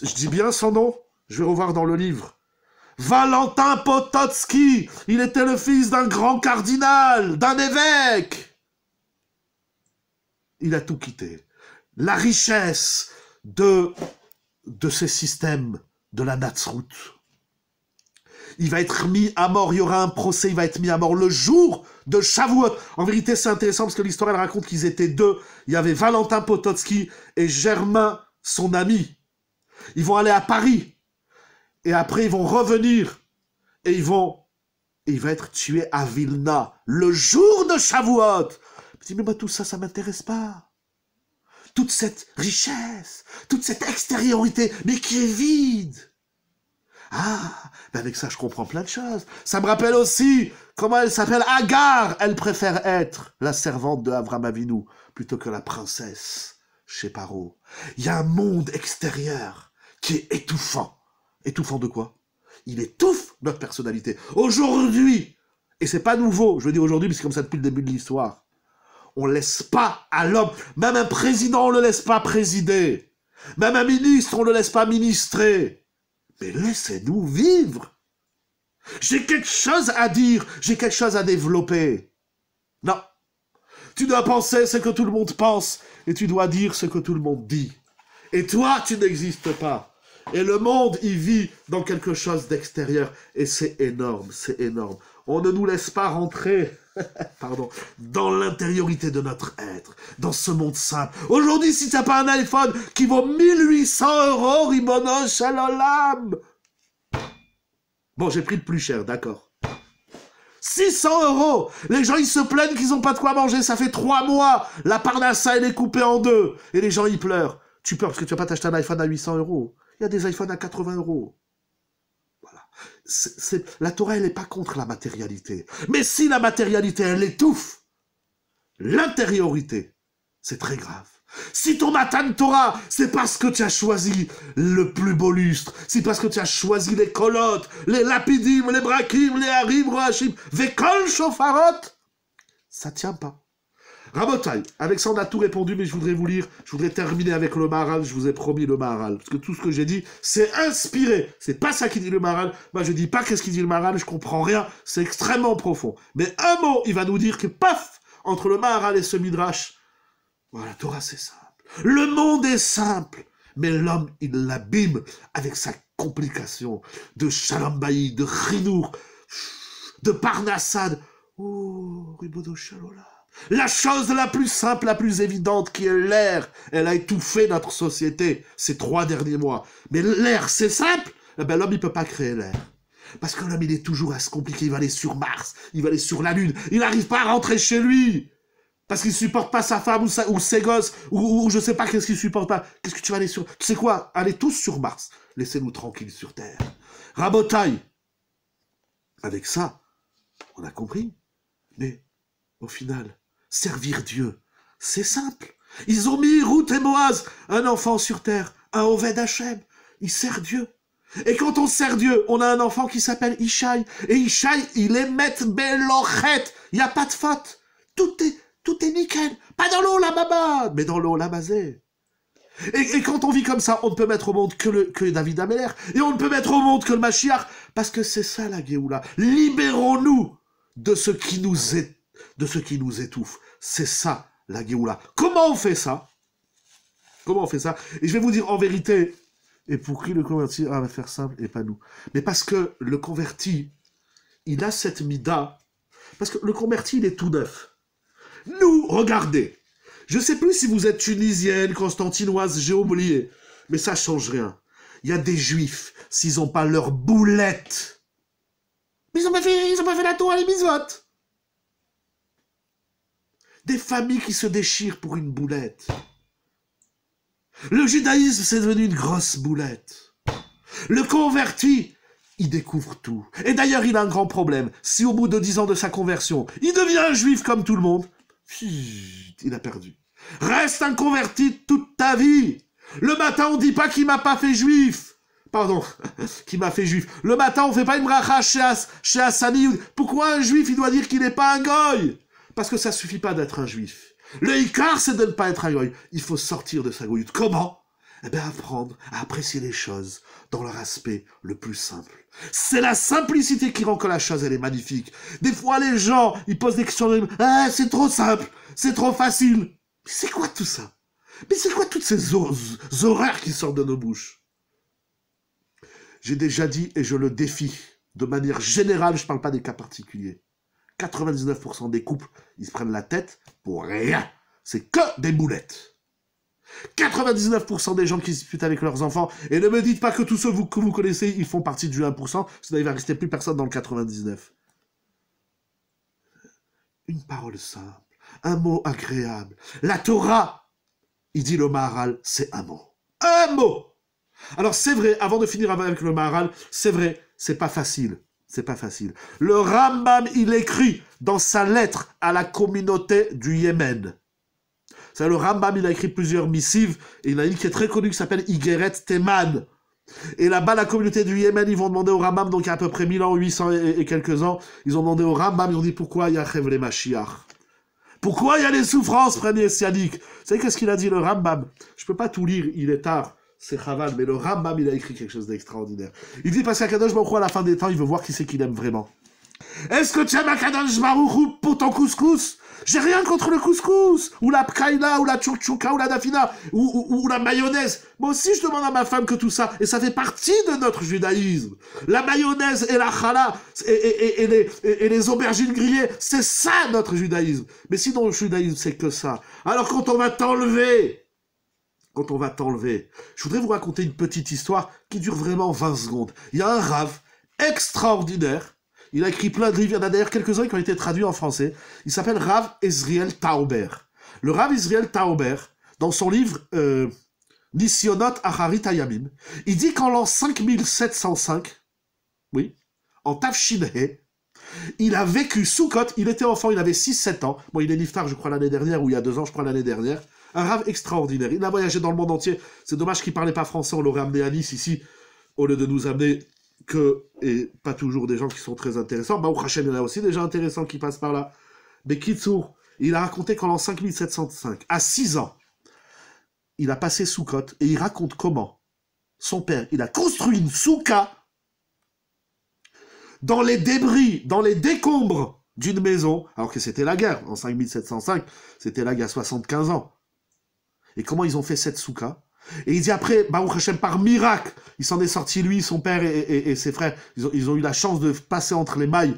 Je dis bien son nom Je vais revoir dans le livre. Valentin Pototsky, Il était le fils d'un grand cardinal, d'un évêque il a tout quitté. La richesse de, de ces systèmes de la Natsrout. Il va être mis à mort, il y aura un procès, il va être mis à mort le jour de Shavuot. En vérité, c'est intéressant parce que l'histoire, raconte qu'ils étaient deux. Il y avait Valentin Potocki et Germain, son ami. Ils vont aller à Paris. Et après, ils vont revenir. Et ils vont... il va être tué à Vilna le jour de Shavuot. Je me mais tout ça, ça m'intéresse pas. Toute cette richesse, toute cette extériorité, mais qui est vide. Ah, mais avec ça, je comprends plein de choses. Ça me rappelle aussi comment elle s'appelle Agar. Elle préfère être la servante de Avram Avinu plutôt que la princesse chez Paro. Il y a un monde extérieur qui est étouffant. Étouffant de quoi Il étouffe notre personnalité. Aujourd'hui, et c'est pas nouveau, je veux dire aujourd'hui, mais c'est comme ça depuis le début de l'histoire on ne laisse pas à l'homme. Même un président, on ne le laisse pas présider. Même un ministre, on ne le laisse pas ministrer. Mais laissez-nous vivre. J'ai quelque chose à dire, j'ai quelque chose à développer. Non. Tu dois penser ce que tout le monde pense et tu dois dire ce que tout le monde dit. Et toi, tu n'existes pas. Et le monde, il vit dans quelque chose d'extérieur. Et c'est énorme, c'est énorme. On ne nous laisse pas rentrer pardon, dans l'intériorité de notre être, dans ce monde simple. Aujourd'hui, si t'as pas un iPhone qui vaut 1800 euros, à Shalom! Bon, j'ai pris le plus cher, d'accord. 600 euros Les gens, ils se plaignent qu'ils n'ont pas de quoi manger, ça fait trois mois La parnassa, elle est coupée en deux Et les gens, ils pleurent. Tu pleures parce que tu vas pas t'acheter un iPhone à 800 euros. Il y a des iPhones à 80 euros la Torah, elle n'est pas contre la matérialité. Mais si la matérialité, elle étouffe l'intériorité, c'est très grave. Si ton matan Torah, c'est parce que tu as choisi le plus beau lustre, c'est parce que tu as choisi les colottes, les lapidim, les brakim, les harim, roachim, vekol shofarot, ça tient pas. Rabotai, on a tout répondu, mais je voudrais vous lire, je voudrais terminer avec le Maharal, je vous ai promis le Maharal, parce que tout ce que j'ai dit, c'est inspiré, c'est pas ça qui dit le Maharal, moi je dis pas qu'est-ce qu'il dit le Maharal, je comprends rien, c'est extrêmement profond. Mais un mot, il va nous dire que paf, entre le Maharal et ce Midrash, voilà, la Torah c'est simple. Le monde est simple, mais l'homme, il l'abîme avec sa complication de Shalambayi, de Rinour, de Parnassad. ou oh, Ribodo Shalola. La chose la plus simple, la plus évidente, qui est l'air, elle a étouffé notre société ces trois derniers mois. Mais l'air, c'est simple eh ben, L'homme, il peut pas créer l'air. Parce que l'homme, il est toujours à se compliquer. Il va aller sur Mars, il va aller sur la Lune. Il n'arrive pas à rentrer chez lui parce qu'il supporte pas sa femme ou, ou ses gosses, ou, ou, ne je sais pas qu'est-ce qu'il supporte pas. Qu'est-ce que tu vas aller sur... Tu sais quoi Allez tous sur Mars. Laissez-nous tranquilles sur Terre. Rabotaille Avec ça, on a compris. Mais au final, servir Dieu, c'est simple. Ils ont mis Ruth et Moaz, un enfant sur terre, un Oved Hachem. Il sert Dieu. Et quand on sert Dieu, on a un enfant qui s'appelle Ishaï. Et Ishaï, il est met belochet. Il n'y a pas de faute. Tout est, tout est nickel. Pas dans l'eau, la baba, mais dans l'eau, la basée. Et, quand on vit comme ça, on ne peut mettre au monde que, le, David Améler, Et on ne peut mettre au monde que le Mashiach. Parce que c'est ça la Géoula. Libérons-nous de ce qui nous est de ce qui nous étouffe. C'est ça la Géoula. Comment on fait ça Comment on fait ça Et je vais vous dire en vérité, et pour qui le converti ah, va faire simple et pas nous. Mais parce que le converti, il a cette mida, parce que le converti, il est tout neuf. Nous, regardez, je ne sais plus si vous êtes tunisienne, constantinoise, j'ai oublié, mais ça change rien. Il y a des juifs, s'ils n'ont pas leur boulette, mais ils ont pas fait, fait la tour à les des familles qui se déchirent pour une boulette. Le judaïsme, c'est devenu une grosse boulette. Le converti, il découvre tout. Et d'ailleurs, il a un grand problème. Si au bout de dix ans de sa conversion, il devient un juif comme tout le monde, il a perdu. Reste un converti toute ta vie. Le matin, on dit pas qu'il m'a pas fait juif. Pardon, qui m'a fait juif. Le matin, on fait pas une bracha chez, As, Pourquoi un juif, il doit dire qu'il n'est pas un goy parce que ça suffit pas d'être un juif. Le Icar, c'est de ne pas être un goy. Il faut sortir de sa goyote. Comment Eh bien, apprendre à apprécier les choses dans leur aspect le plus simple. C'est la simplicité qui rend que la chose, elle est magnifique. Des fois, les gens, ils posent des questions. Ah, c'est trop simple, c'est trop facile. Mais c'est quoi tout ça Mais c'est quoi toutes ces horreurs qui sortent de nos bouches J'ai déjà dit, et je le défie, de manière générale, je ne parle pas des cas particuliers. 99% des couples, ils se prennent la tête pour rien. C'est que des boulettes. 99% des gens qui se disputent avec leurs enfants, et ne me dites pas que tous ceux que vous connaissez, ils font partie du 1%, sinon il va rester plus personne dans le 99. Une parole simple, un mot agréable. La Torah, il dit le Maharal, c'est un mot. Un mot Alors c'est vrai, avant de finir avec le Maharal, c'est vrai, c'est pas facile. C'est pas facile. Le Rambam, il écrit dans sa lettre à la communauté du Yémen. C'est le Rambam, il a écrit plusieurs missives, et il a une qui est très connue qui s'appelle Igeret Teman. Et là-bas, la communauté du Yémen, ils vont demander au Rambam, donc il a à peu près 1000 ans, 800 et, quelques ans, ils ont demandé au Rambam, ils ont dit pourquoi il y a révélé Machiach ?»« Pourquoi il y a les souffrances prénestianiques Vous savez qu'est-ce qu'il a dit le Rambam Je peux pas tout lire, il est tard c'est Chaval, mais le Rambam, il a écrit quelque chose d'extraordinaire. Il dit parce qu'Akadosh Baruch Hu, à la fin des temps, il veut voir qui c'est qu'il aime vraiment. Est-ce que tu aimes Akadosh Baruch Hu pour ton couscous J'ai rien contre le couscous, ou la pkaïla, ou la tchouchouka, ou la dafina, ou, la mayonnaise. Moi aussi, je demande à ma femme que tout ça, et ça fait partie de notre judaïsme. La mayonnaise et la chala et, et, les, et, les, aubergines grillées, c'est ça notre judaïsme. Mais sinon, le judaïsme, c'est que ça. Alors quand on va t'enlever quand on va t'enlever. Je voudrais vous raconter une petite histoire qui dure vraiment 20 secondes. Il y a un rave extraordinaire. Il a écrit plein de livres, il y en d'ailleurs quelques-uns qui ont été traduits en français. Il s'appelle Rav Ezriel Tauber. Le Rav Ezriel Tauber, dans son livre euh, Nisionot Acharit il dit qu'en l'an 5705, oui, en Tafshinhe, il a vécu sous cote, il était enfant, il avait 6-7 ans. Bon, il est niftar, je crois, l'année dernière, ou il y a deux ans, je crois, l'année dernière. Un rave extraordinaire. Il a voyagé dans le monde entier. C'est dommage qu'il ne parlait pas français. On l'aurait amené à Nice ici, au lieu de nous amener que, et pas toujours des gens qui sont très intéressants. Bah, Hachem, il y a aussi des gens intéressants qui passent par là. Mais Kitsour, il a raconté qu'en 5705, à 6 ans, il a passé sous côte et il raconte comment son père, il a construit une souka dans les débris, dans les décombres d'une maison, alors que c'était la guerre. En 5705, c'était la guerre 75 ans et comment ils ont fait cette souka. Et il dit après, Baruch Hashem, par miracle, il s'en est sorti lui, son père et, ses frères. Ils ont, eu la chance de passer entre les mailles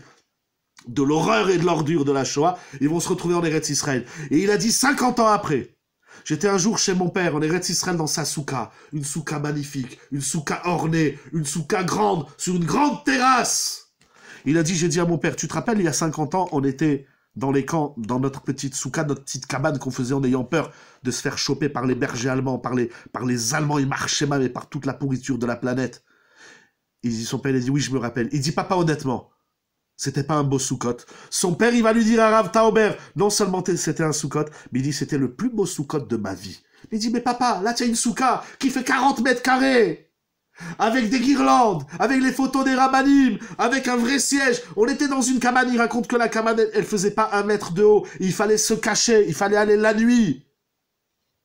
de l'horreur et de l'ordure de la Shoah. Ils vont se retrouver en Eretz Israël. Et il a dit 50 ans après, J'étais un jour chez mon père, en Eretz Israël, dans sa souka. Une souka magnifique, une souka ornée, une souka grande, sur une grande terrasse. Il a dit, j'ai dit à mon père, tu te rappelles, il y a 50 ans, on était dans les camps, dans notre petite souka, notre petite cabane qu'on faisait en ayant peur de se faire choper par les bergers allemands, par les, par les Allemands, ils marchaient mal et par toute la pourriture de la planète. ils y sont père, il dit, oui, je me rappelle. Il dit, papa, honnêtement, c'était pas un beau soukot. Son père, il va lui dire à Rav taubert non seulement c'était un soukot, mais il dit, c'était le plus beau soukot de ma vie. Il dit, mais papa, là, tu as une souka qui fait 40 mètres carrés avec des guirlandes, avec les photos des rabanimes, avec un vrai siège. On était dans une cabane, il raconte que la cabane, elle, faisait pas un mètre de haut. Il fallait se cacher, il fallait aller la nuit,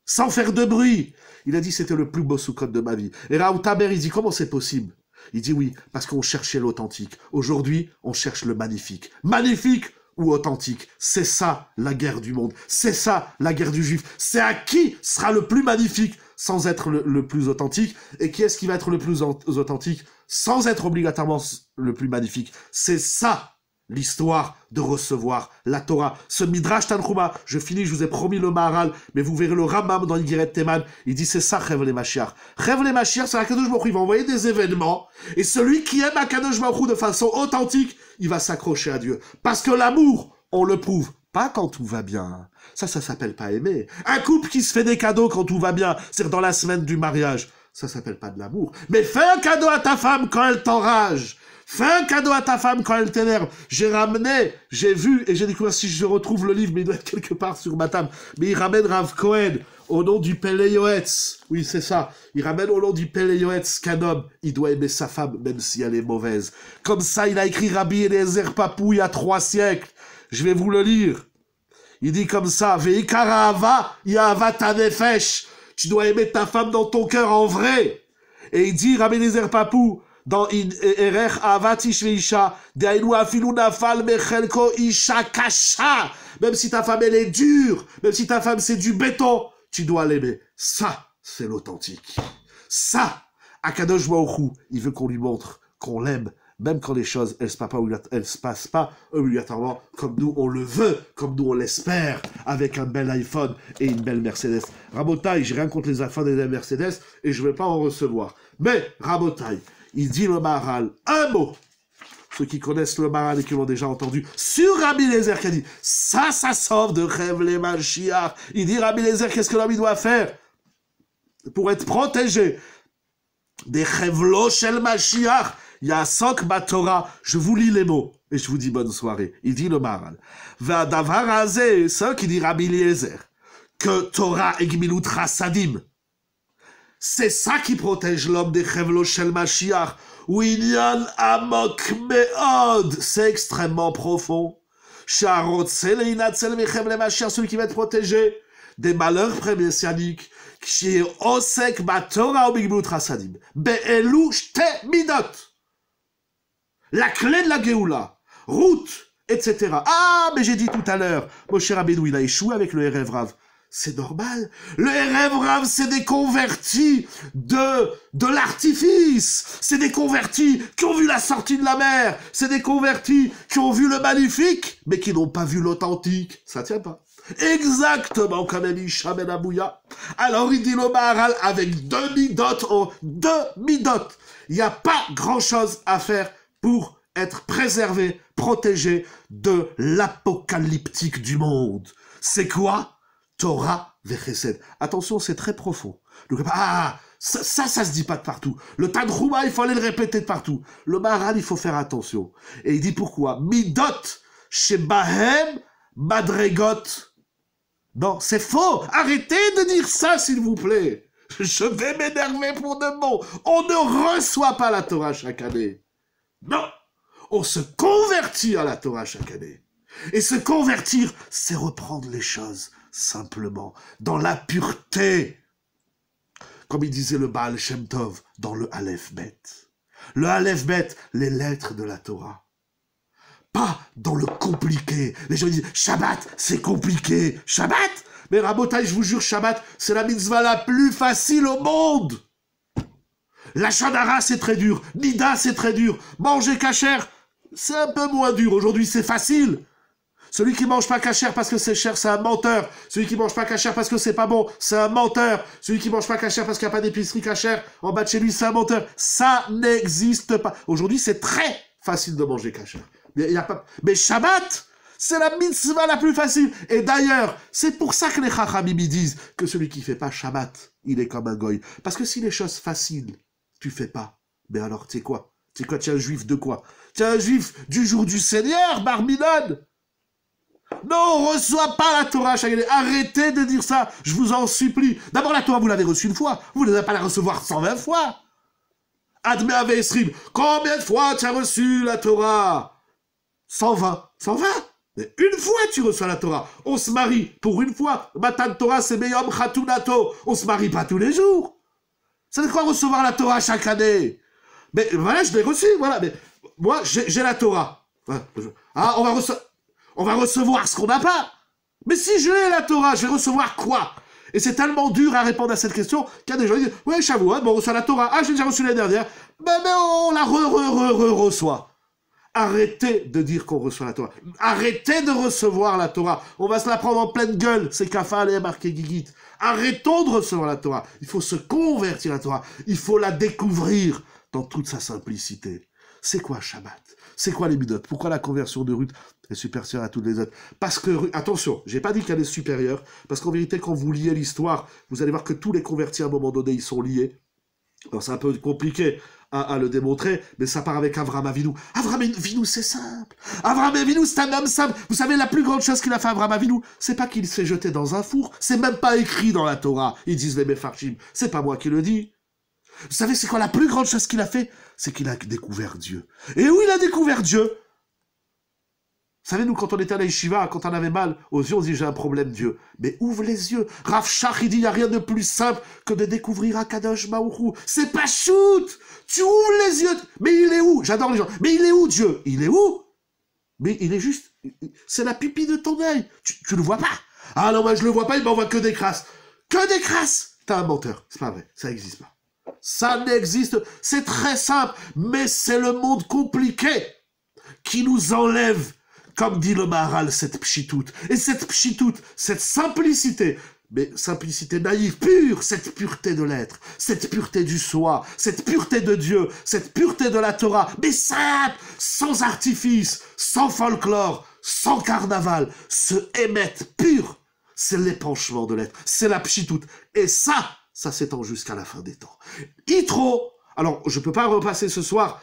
sans faire de bruit. Il a dit, c'était le plus beau soukot de ma vie. Et Raoult Taber, il dit, comment c'est possible Il dit oui, parce qu'on cherchait l'authentique. Aujourd'hui, on cherche le magnifique. Magnifique ou authentique. C'est ça la guerre du monde. C'est ça la guerre du juif. C'est à qui sera le plus magnifique sans être le, plus authentique. Et qui est-ce qui va être le plus authentique sans être obligatoirement le plus magnifique C'est ça l'histoire de recevoir la Torah. Ce Midrash Tanruma, je finis, je vous ai promis le Maharal, mais vous verrez le Ramam dans Yigeret Teman, il dit c'est ça Rêve les Mashiach. Rêve les Mashiach, c'est Akadosh Baruch il va envoyer des événements, et celui qui aime Akadosh Baruch de façon authentique, il va s'accrocher à Dieu. Parce que l'amour, on le prouve pas quand tout va bien. Ça, ça s'appelle pas aimer. Un couple qui se fait des cadeaux quand tout va bien, c'est dans la semaine du mariage. Ça s'appelle pas de l'amour. Mais fais un cadeau à ta femme quand elle t'enrage. Fais un cadeau à ta femme quand elle t'énerve. J'ai ramené, j'ai vu et j'ai découvert si je retrouve le livre, mais il doit être quelque part sur ma table. Mais il ramène Rav Cohen au nom du Peleioetz. Oui, c'est ça. Il ramène au nom du Peleioetz qu'un homme, il doit aimer sa femme, même si elle est mauvaise. Comme ça, il a écrit Rabbi et Papou il y a trois siècles. Je vais vous le lire. Il dit comme ça, Veikarava Tu dois aimer ta femme dans ton cœur en vrai. Et il dit, Papou, dans Erech Avatish Veisha, Nafal Mechelko Isha Kasha. Même si ta femme, elle est dure, même si ta femme, c'est du béton, tu dois l'aimer. Ça, c'est l'authentique. Ça, Akadosh il veut qu'on lui montre qu'on l'aime même quand les choses elles ne se, passent pas obligatoirement comme nous on le veut, comme nous on l'espère, avec un bel iPhone et une belle Mercedes. Rabotaille, j'ai rien contre les iPhones et les Mercedes, et je ne vais pas en recevoir. Mais Rabotaille, il dit le maral, un mot ceux qui connaissent le Maral et qui l'ont déjà entendu, sur Rabbi Lezer qui a dit « Ça, ça sauve de rêve les Il dit « Rabbi qu'est-ce que l'homme doit faire pour être protégé des chez le machia il y a cinq Torah, je vous lis les mots et je vous dis bonne soirée. Il dit le maral Va davar ça qui dit Rabbi Eliezer, que Torah et Gmilut sadim, c'est ça qui protège l'homme des Chevlo Shel Mashiach. Winyan Amok Meod, c'est extrêmement profond. Charotse mi Mechevle Mashiach, celui qui va être protégé des malheurs prémessianiques. est Osek Batora Obigmilut Rassadim. Be'elou Shte Midot la clé de la Géoula, route, etc. Ah, mais j'ai dit tout à l'heure, mon cher Abedou, il a échoué avec le RF Rav. C'est normal. Le RF c'est des convertis de, de l'artifice. C'est des convertis qui ont vu la sortie de la mer. C'est des convertis qui ont vu le magnifique, mais qui n'ont pas vu l'authentique. Ça tient pas. Exactement comme Elisha Ben Abouya. Alors il dit le Maharal avec deux midotes. ou deux midotes. Il n'y a pas grand chose à faire pour être préservé, protégé de l'apocalyptique du monde. C'est quoi Torah Vechesed. Attention, c'est très profond. ah, ça, ça, se dit pas de partout. Le Tanhuma, il faut aller le répéter de partout. Le Maharal, il faut faire attention. Et il dit pourquoi Midot, chez Madregot. Non, c'est faux. Arrêtez de dire ça, s'il vous plaît. Je vais m'énerver pour de bon. On ne reçoit pas la Torah chaque année. Non, on se convertit à la Torah chaque année. Et se convertir, c'est reprendre les choses simplement, dans la pureté. Comme il disait le Baal Shem Tov dans le Aleph Bet. Le Aleph Bet, les lettres de la Torah. Pas dans le compliqué. Les gens disent Shabbat, c'est compliqué. Shabbat Mais Rabotai, je vous jure, Shabbat, c'est la mitzvah la plus facile au monde. La chadara, c'est très dur. Nida, c'est très dur. Manger cachère, c'est un peu moins dur. Aujourd'hui, c'est facile. Celui qui mange pas cachère parce que c'est cher, c'est un menteur. Celui qui mange pas cachère parce que c'est pas bon, c'est un menteur. Celui qui mange pas cachère parce qu'il n'y a pas d'épicerie cachère en bas de chez lui, c'est un menteur. Ça n'existe pas. Aujourd'hui, c'est très facile de manger cachère. Mais, y a pas... Mais Shabbat, c'est la mitzvah la plus facile. Et d'ailleurs, c'est pour ça que les chachamim disent que celui qui fait pas Shabbat, il est comme un goy. Parce que si les choses faciles, tu fais pas. Mais alors, tu quoi c'est quoi Tu es un juif de quoi Tu es un juif du jour du Seigneur, Barminade non, reçois pas la Torah, Chagallé. Arrêtez de dire ça, je vous en supplie. D'abord, la Torah, vous l'avez reçue une fois. Vous ne devez pas la recevoir 120 fois. Admet avec combien de fois tu as reçu la Torah 120. 120 Mais une fois tu reçois la Torah. On se marie pour une fois. Matan Torah, c'est Beyom nato On se marie pas tous les jours. C'est quoi recevoir la Torah chaque année Mais voilà, je l'ai reçue, voilà. Mais moi, j'ai la Torah. Ah, on va, on va recevoir ce qu'on n'a pas. Mais si je l'ai la Torah, je vais recevoir quoi Et c'est tellement dur à répondre à cette question qu'il y a des gens qui disent Ouais, j'avoue, bon, hein, on reçoit la Torah. Ah, j'ai déjà reçu l'année dernière. Mais, mais on la re-re-re-re-reçoit. Arrêtez de dire qu'on reçoit la Torah. Arrêtez de recevoir la Torah. On va se la prendre en pleine gueule, c'est Kafa, et marqué Guigit. Arrêtons de recevoir la Torah. Il faut se convertir à la Torah. Il faut la découvrir dans toute sa simplicité. C'est quoi Shabbat C'est quoi les Midot Pourquoi la conversion de Ruth est supérieure à toutes les autres Parce que, attention, j'ai pas dit qu'elle est supérieure, parce qu'en vérité, quand vous liez l'histoire, vous allez voir que tous les convertis à un moment donné, ils sont liés. Alors c'est un peu compliqué, à, le démontrer, mais ça part avec Avram Avinou. Avram Avinou, c'est simple. Avram Avinou, c'est un homme simple. Vous savez, la plus grande chose qu'il a fait Avram Avinou, c'est pas qu'il s'est jeté dans un four, c'est même pas écrit dans la Torah, ils disent les Mefarchim. C'est pas moi qui le dis. Vous savez, c'est quoi la plus grande chose qu'il a fait C'est qu'il a découvert Dieu. Et où il a découvert Dieu Savez-nous, quand on était à la quand on avait mal aux yeux, on se dit j'ai un problème, Dieu. Mais ouvre les yeux. Rav il dit il n'y a rien de plus simple que de découvrir Akadosh Maourou. C'est pas shoot Tu ouvres les yeux Mais il est où J'adore les gens. Mais il est où, Dieu Il est où Mais il est juste. C'est la pipi de ton œil. Tu, ne le vois pas Ah non, moi je le vois pas, il m'envoie que des crasses. Que des crasses T'as un menteur. C'est pas vrai. Ça n'existe pas. Ça n'existe. C'est très simple. Mais c'est le monde compliqué qui nous enlève comme dit le maral cette pchitoute. Et cette pchitoute, cette simplicité, mais simplicité naïve, pure, cette pureté de l'être, cette pureté du soi, cette pureté de Dieu, cette pureté de la Torah, mais simple, sans artifice, sans folklore, sans carnaval, ce émet pur, c'est l'épanchement de l'être, c'est la pchitoute. Et ça, ça s'étend jusqu'à la fin des temps. Itro, alors je ne peux pas repasser ce soir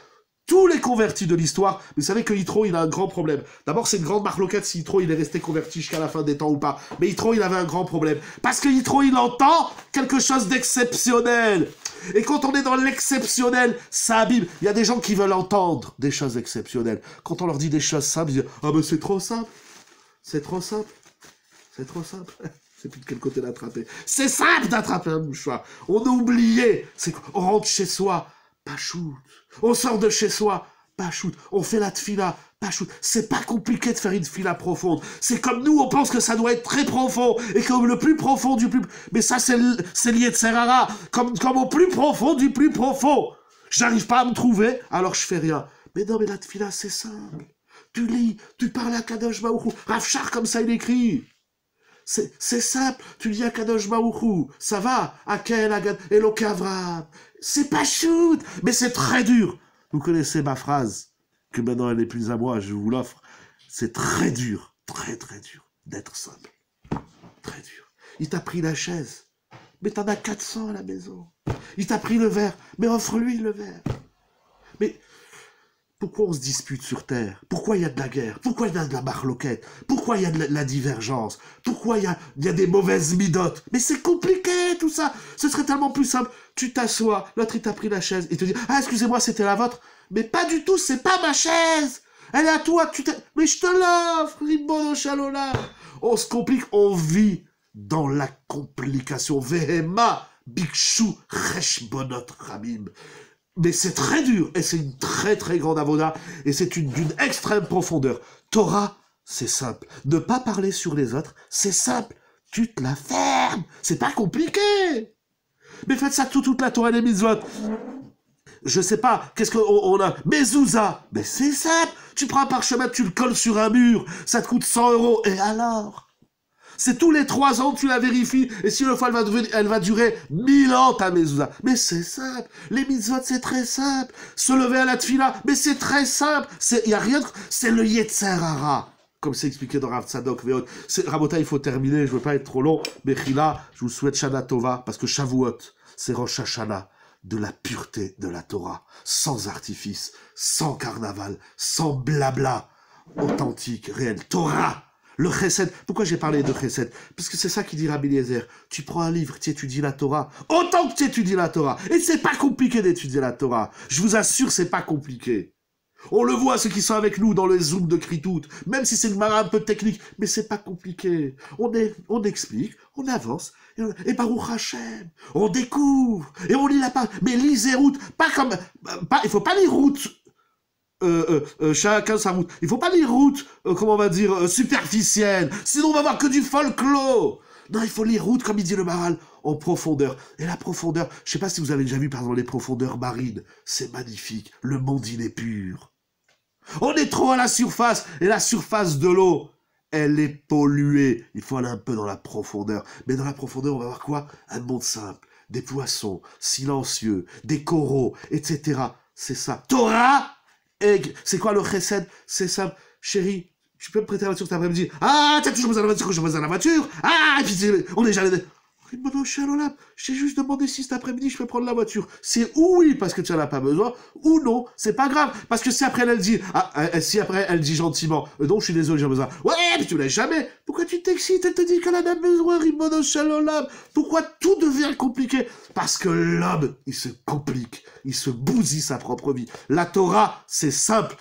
tous les convertis de l'histoire. Vous savez que Yitro, il a un grand problème. D'abord, c'est une grande marloquette si Yitro, il est resté converti jusqu'à la fin des temps ou pas. Mais Yitro, il avait un grand problème. Parce que Yitro, il entend quelque chose d'exceptionnel. Et quand on est dans l'exceptionnel, ça abîme. Il y a des gens qui veulent entendre des choses exceptionnelles. Quand on leur dit des choses simples, Ah mais c'est trop simple. C'est trop simple. C'est trop simple. » c'est plus de quel côté l'attraper. C'est simple d'attraper un mouchoir. On a oublié. C'est on rentre chez soi Pachout. On sort de chez soi, Pachout. On fait la tfila, Pachout. C'est pas compliqué de faire une fila profonde. C'est comme nous, on pense que ça doit être très profond, et comme le plus profond du plus... Mais ça, c'est lié de Serrara, comme, comme au plus profond du plus profond. J'arrive pas à me trouver, alors je fais rien. Mais non, mais la tfila, c'est simple. Tu lis, tu parles à Kadosh Baoukhou. Rafchar, comme ça, il écrit. C'est simple. Tu lis à Kadosh Baoukhou, ça va. Et Agad, Kavrat c'est pas shoot, mais c'est très dur. Vous connaissez ma phrase, que maintenant elle n'est plus à moi, je vous l'offre. C'est très dur, très très dur d'être simple. Très dur. Il t'a pris la chaise, mais t'en as 400 à la maison. Il t'a pris le verre, mais offre-lui le verre. Mais pourquoi on se dispute sur Terre Pourquoi il y a de la guerre Pourquoi il y a de la barloquette Pourquoi il y a de la, divergence Pourquoi il y a, des mauvaises midotes Mais c'est compliqué tout ça Ce serait tellement plus simple. Tu t'assois, l'autre il t'a pris la chaise, et te dit Ah, excusez-moi, c'était la vôtre. Mais pas du tout, c'est pas ma chaise Elle est à toi, tu Mais je te l'offre, l'Ibono Chalola On se complique, on vit dans la complication. Vehema, Big Chou, Resh mais c'est très dur, et c'est une très très grande avoda, et c'est une d'une extrême profondeur. Torah, c'est simple. Ne pas parler sur les autres, c'est simple. Tu te la fermes, c'est pas compliqué. Mais faites ça tout, toute la Torah des les Je sais pas, qu'est-ce qu'on on a Mezouza Mais c'est simple Tu prends un parchemin, tu le colles sur un mur, ça te coûte 100 euros, et alors c'est tous les trois ans que tu la vérifies. Et si le fois elle va, elle va durer mille ans ta mezouza. Mais c'est simple. Les mitzvot, c'est très simple. Se lever à la tfila, mais c'est très simple. Il y a rien de... C'est le yetzerara comme c'est expliqué dans Rav Tzadok Rabota, il faut terminer, je veux pas être trop long. Mais je vous souhaite Shana Tova, parce que Shavuot, c'est Rosh Hashanah, de la pureté de la Torah, sans artifice, sans carnaval, sans blabla, authentique, réelle Torah le chesed. Pourquoi j'ai parlé de chesed Parce que c'est ça qui dit Rabbi Tu prends un livre, tu étudies la Torah. Autant que tu étudies la Torah. Et c'est pas compliqué d'étudier la Torah. Je vous assure, c'est pas compliqué. On le voit, ceux qui sont avec nous dans le zoom de Critoute, même si c'est une marée un peu technique, mais c'est pas compliqué. On, est, on explique, on avance, et, par où Baruch on découvre, et on lit la page. Mais lisez route, pas comme, pas, il faut pas lire route euh, euh, euh, chacun sa route. Il faut pas les route, comment on va dire, superficielle. sinon on va voir que du folklore. Non, il faut les route, comme il dit le maral, en profondeur. Et la profondeur, je sais pas si vous avez déjà vu, par exemple, les profondeurs marines. C'est magnifique. Le monde, il est pur. On est trop à la surface, et la surface de l'eau, elle est polluée. Il faut aller un peu dans la profondeur. Mais dans la profondeur, on va voir quoi Un monde simple, des poissons, silencieux, des coraux, etc. C'est ça. Torah Egg. C'est quoi le chesed C'est ça, chérie. Tu peux me prêter la voiture cet me midi Ah, t'as toujours besoin de la voiture, j'ai besoin de la voiture Ah, et puis on est déjà... Une de Je juste demandé si cet après-midi je peux prendre la voiture. C'est ou oui parce que tu n'en as pas besoin, ou non, c'est pas grave. Parce que si après elle, dit, ah, euh, euh, si après elle dit gentiment, euh, non, je suis désolé, j'ai besoin. Ouais, mais tu l'as jamais. Pourquoi tu t'excites Elle te dit qu'elle en a besoin, Ribodochalolam. Pourquoi tout devient compliqué Parce que l'homme, il se complique. Il se bousille sa propre vie. La Torah, c'est simple.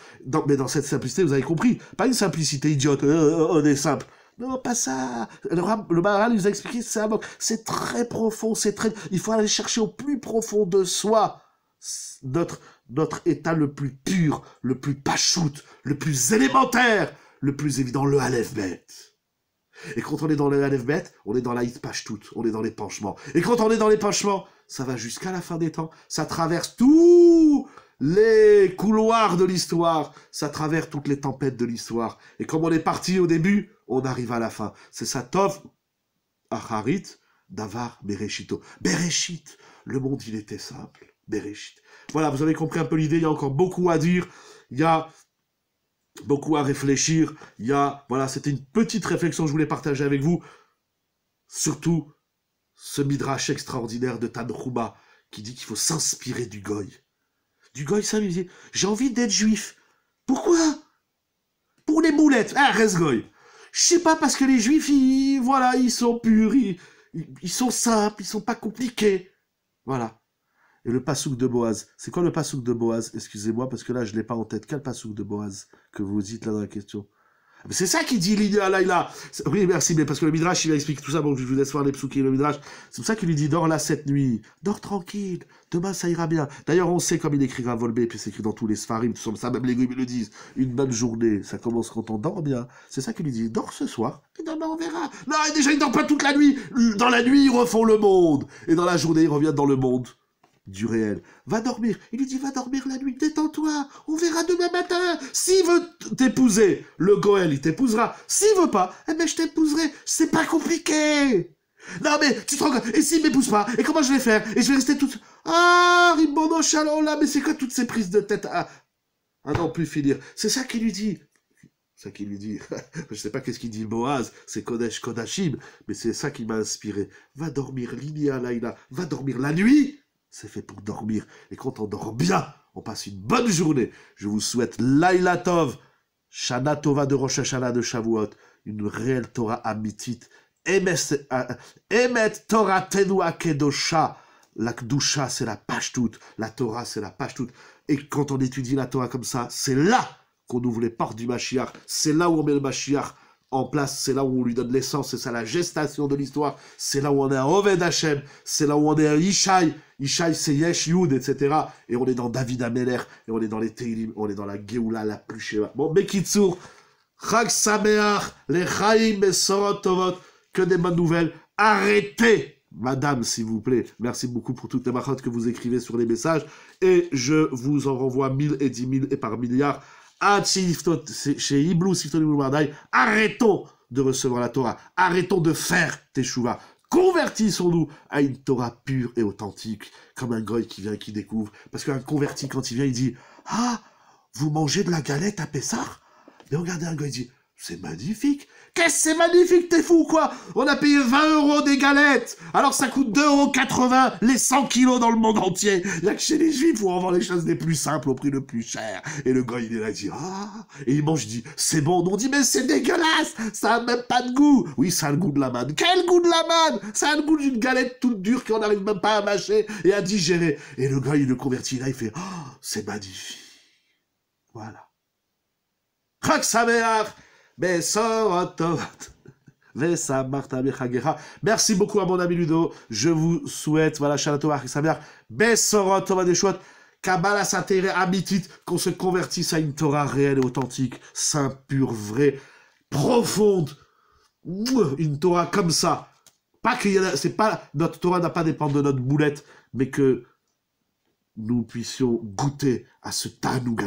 mais dans cette simplicité, vous avez compris. Pas une simplicité idiote. on est simple. Non, pas ça. Le, le nous a expliqué c'est C'est très profond, c'est très. Il faut aller chercher au plus profond de soi notre, notre état le plus pur, le plus pachoute, le plus élémentaire, le plus évident, le Alephbet. Et quand on est dans le Alephbet, on est dans la pachoute, on est dans les l'épanchement. Et quand on est dans les l'épanchement, ça va jusqu'à la fin des temps, ça traverse tous les couloirs de l'histoire, ça traverse toutes les tempêtes de l'histoire. Et comme on est parti au début, on arrive à la fin. C'est ça, Tov Acharit Davar Bereshito. Bereshit, le monde il était simple. Bereshit. Voilà, vous avez compris un peu l'idée, il y a encore beaucoup à dire, il y a beaucoup à réfléchir, il y a, voilà, c'était une petite réflexion que je voulais partager avec vous, surtout ce midrash extraordinaire de Tanhuma, qui dit qu'il faut s'inspirer du goy. Du goy, ça, il dit, j'ai envie d'être juif. Pourquoi Pour les boulettes. Ah, reste goy. Je sais pas, parce que les juifs, ils, voilà, ils sont purs, ils, sont simples, ils sont pas compliqués. Voilà. Et le passouk de Boaz. C'est quoi le passouk de Boaz Excusez-moi, parce que là, je l'ai pas en tête. Quel passouk de Boaz que vous dites là dans la question c'est ça qui dit l'idée à Laila. Oui, merci, mais parce que le Midrash, il va tout ça, bon je vous laisse voir les psoukis le Midrash. C'est pour ça qu'il lui dit, dors là cette nuit, dors tranquille, demain ça ira bien. D'ailleurs, on sait comme il écrira et puis c'est écrit dans tous les Sfarim, tout ça, même les me le disent, une bonne journée, ça commence quand on dort bien. C'est ça qu'il lui dit, dors ce soir, et demain on verra. Non déjà, il dort pas toute la nuit. Dans la nuit, ils refont le monde. Et dans la journée, il revient dans le monde du réel. Va dormir. Il lui dit, va dormir la nuit, détends-toi. On verra demain matin. S'il veut t'épouser, le Goël, il t'épousera. S'il veut pas, eh ben, je t'épouserai. C'est pas compliqué. Non, mais, tu te rends compte. Et s'il m'épouse pas? Et comment je vais faire? Et je vais rester toute, ah, ribono chalon là, mais c'est quoi toutes ces prises de tête à, ah. à ah non plus finir? C'est ça qu'il lui dit ça qu'il lui dit. je sais pas qu'est-ce qu'il dit Boaz, c'est Kodesh Kodashim, mais c'est ça qui m'a inspiré. Va dormir, Lilia Laila, va dormir la nuit, c'est fait pour dormir. Et quand on dort bien, on passe une bonne journée. Je vous souhaite Laila Tov, Shana Tova de Rosh Hashanah de Shavuot, une réelle Torah amitite. Emet euh, Torah Tenua Kedosha. La Kdusha, c'est la page toute. La Torah, c'est la page toute. Et quand on étudie la Torah comme ça, c'est là qu'on ouvre les portes du Mashiach. C'est là où on met le Mashiach en place, c'est là où on lui donne l'essence, c'est ça la gestation de l'histoire, c'est là où on est un Oved c'est là où on est un Ishay, Ishai c'est Yesh etc. Et on est dans David Ameler, et on est dans les Teilim, on est dans la Geoula la plus chère. Bon, Bekitsur, Chag les Chaim et Sorot Tovot, que des bonnes nouvelles, arrêtez Madame, s'il vous plaît, merci beaucoup pour toutes les marottes que vous écrivez sur les messages. Et je vous en renvoie mille et dix mille et par milliard ah, chez Arrêtons de recevoir la Torah. Arrêtons de faire Teshuvah. Convertissons-nous à une Torah pure et authentique, comme un goy qui vient qui découvre. Parce qu'un converti, quand il vient, il dit Ah, vous mangez de la galette à Pessah Mais regardez un goy, dit c'est magnifique. Qu'est-ce que c'est magnifique, t'es fou quoi On a payé 20 euros des galettes Alors ça coûte 2,80 euros les 100 kilos dans le monde entier Y'a que chez les juifs où on vend les choses les plus simples au prix le plus cher. Et le gars il est là, il dit « Ah !» Et il mange, il dit « C'est bon !» On dit « Mais c'est dégueulasse Ça a même pas de goût !» Oui, ça a le goût de la manne. Quel goût de la manne Ça a le goût d'une galette toute dure qu'on n'arrive même pas à mâcher et à digérer. Et le gars il le convertit là, il fait ah, « C'est magnifique !» Voilà. Crac sa mère Merci beaucoup à mon ami Ludo. Je vous souhaite, voilà, Shalatovach et Samir, des Kabbalah Amitit, qu'on se convertisse à une Torah réelle et authentique, sainte, pure, vraie, profonde. Une Torah comme ça. Pas que c'est pas, notre Torah n'a pas dépendre de notre boulette, mais que nous puissions goûter à ce Tanoug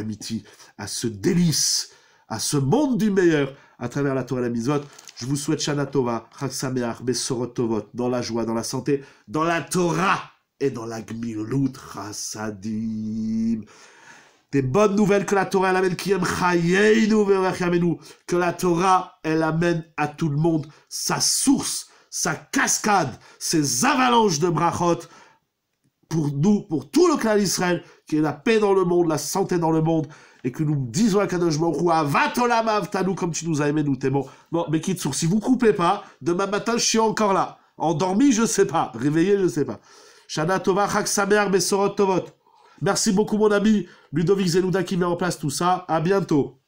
à ce délice, à ce monde du meilleur, à travers la Torah et la Mitzvot. Je vous souhaite Shana Tova, Chag Besorot dans la joie, dans la santé, dans la Torah et dans la Gmilut Chassadim. Des bonnes nouvelles que la Torah elle amène qui aime que la Torah elle amène à tout le monde sa source, sa cascade, ses avalanches de brachot pour nous, pour tout le clan d'Israël, qui est la paix dans le monde, la santé dans le monde, et que nous disons à Kadosh Baruch comme tu nous as aimé, nous t'aimons. Bon, mais sur, si vous coupez pas, demain matin, je suis encore là. Endormi, je sais pas. Réveillé, je sais pas. Shana Tova, Chak Samer, Besorot Tovot. Merci beaucoup, mon ami Ludovic Zelouda qui met en place tout ça. À bientôt.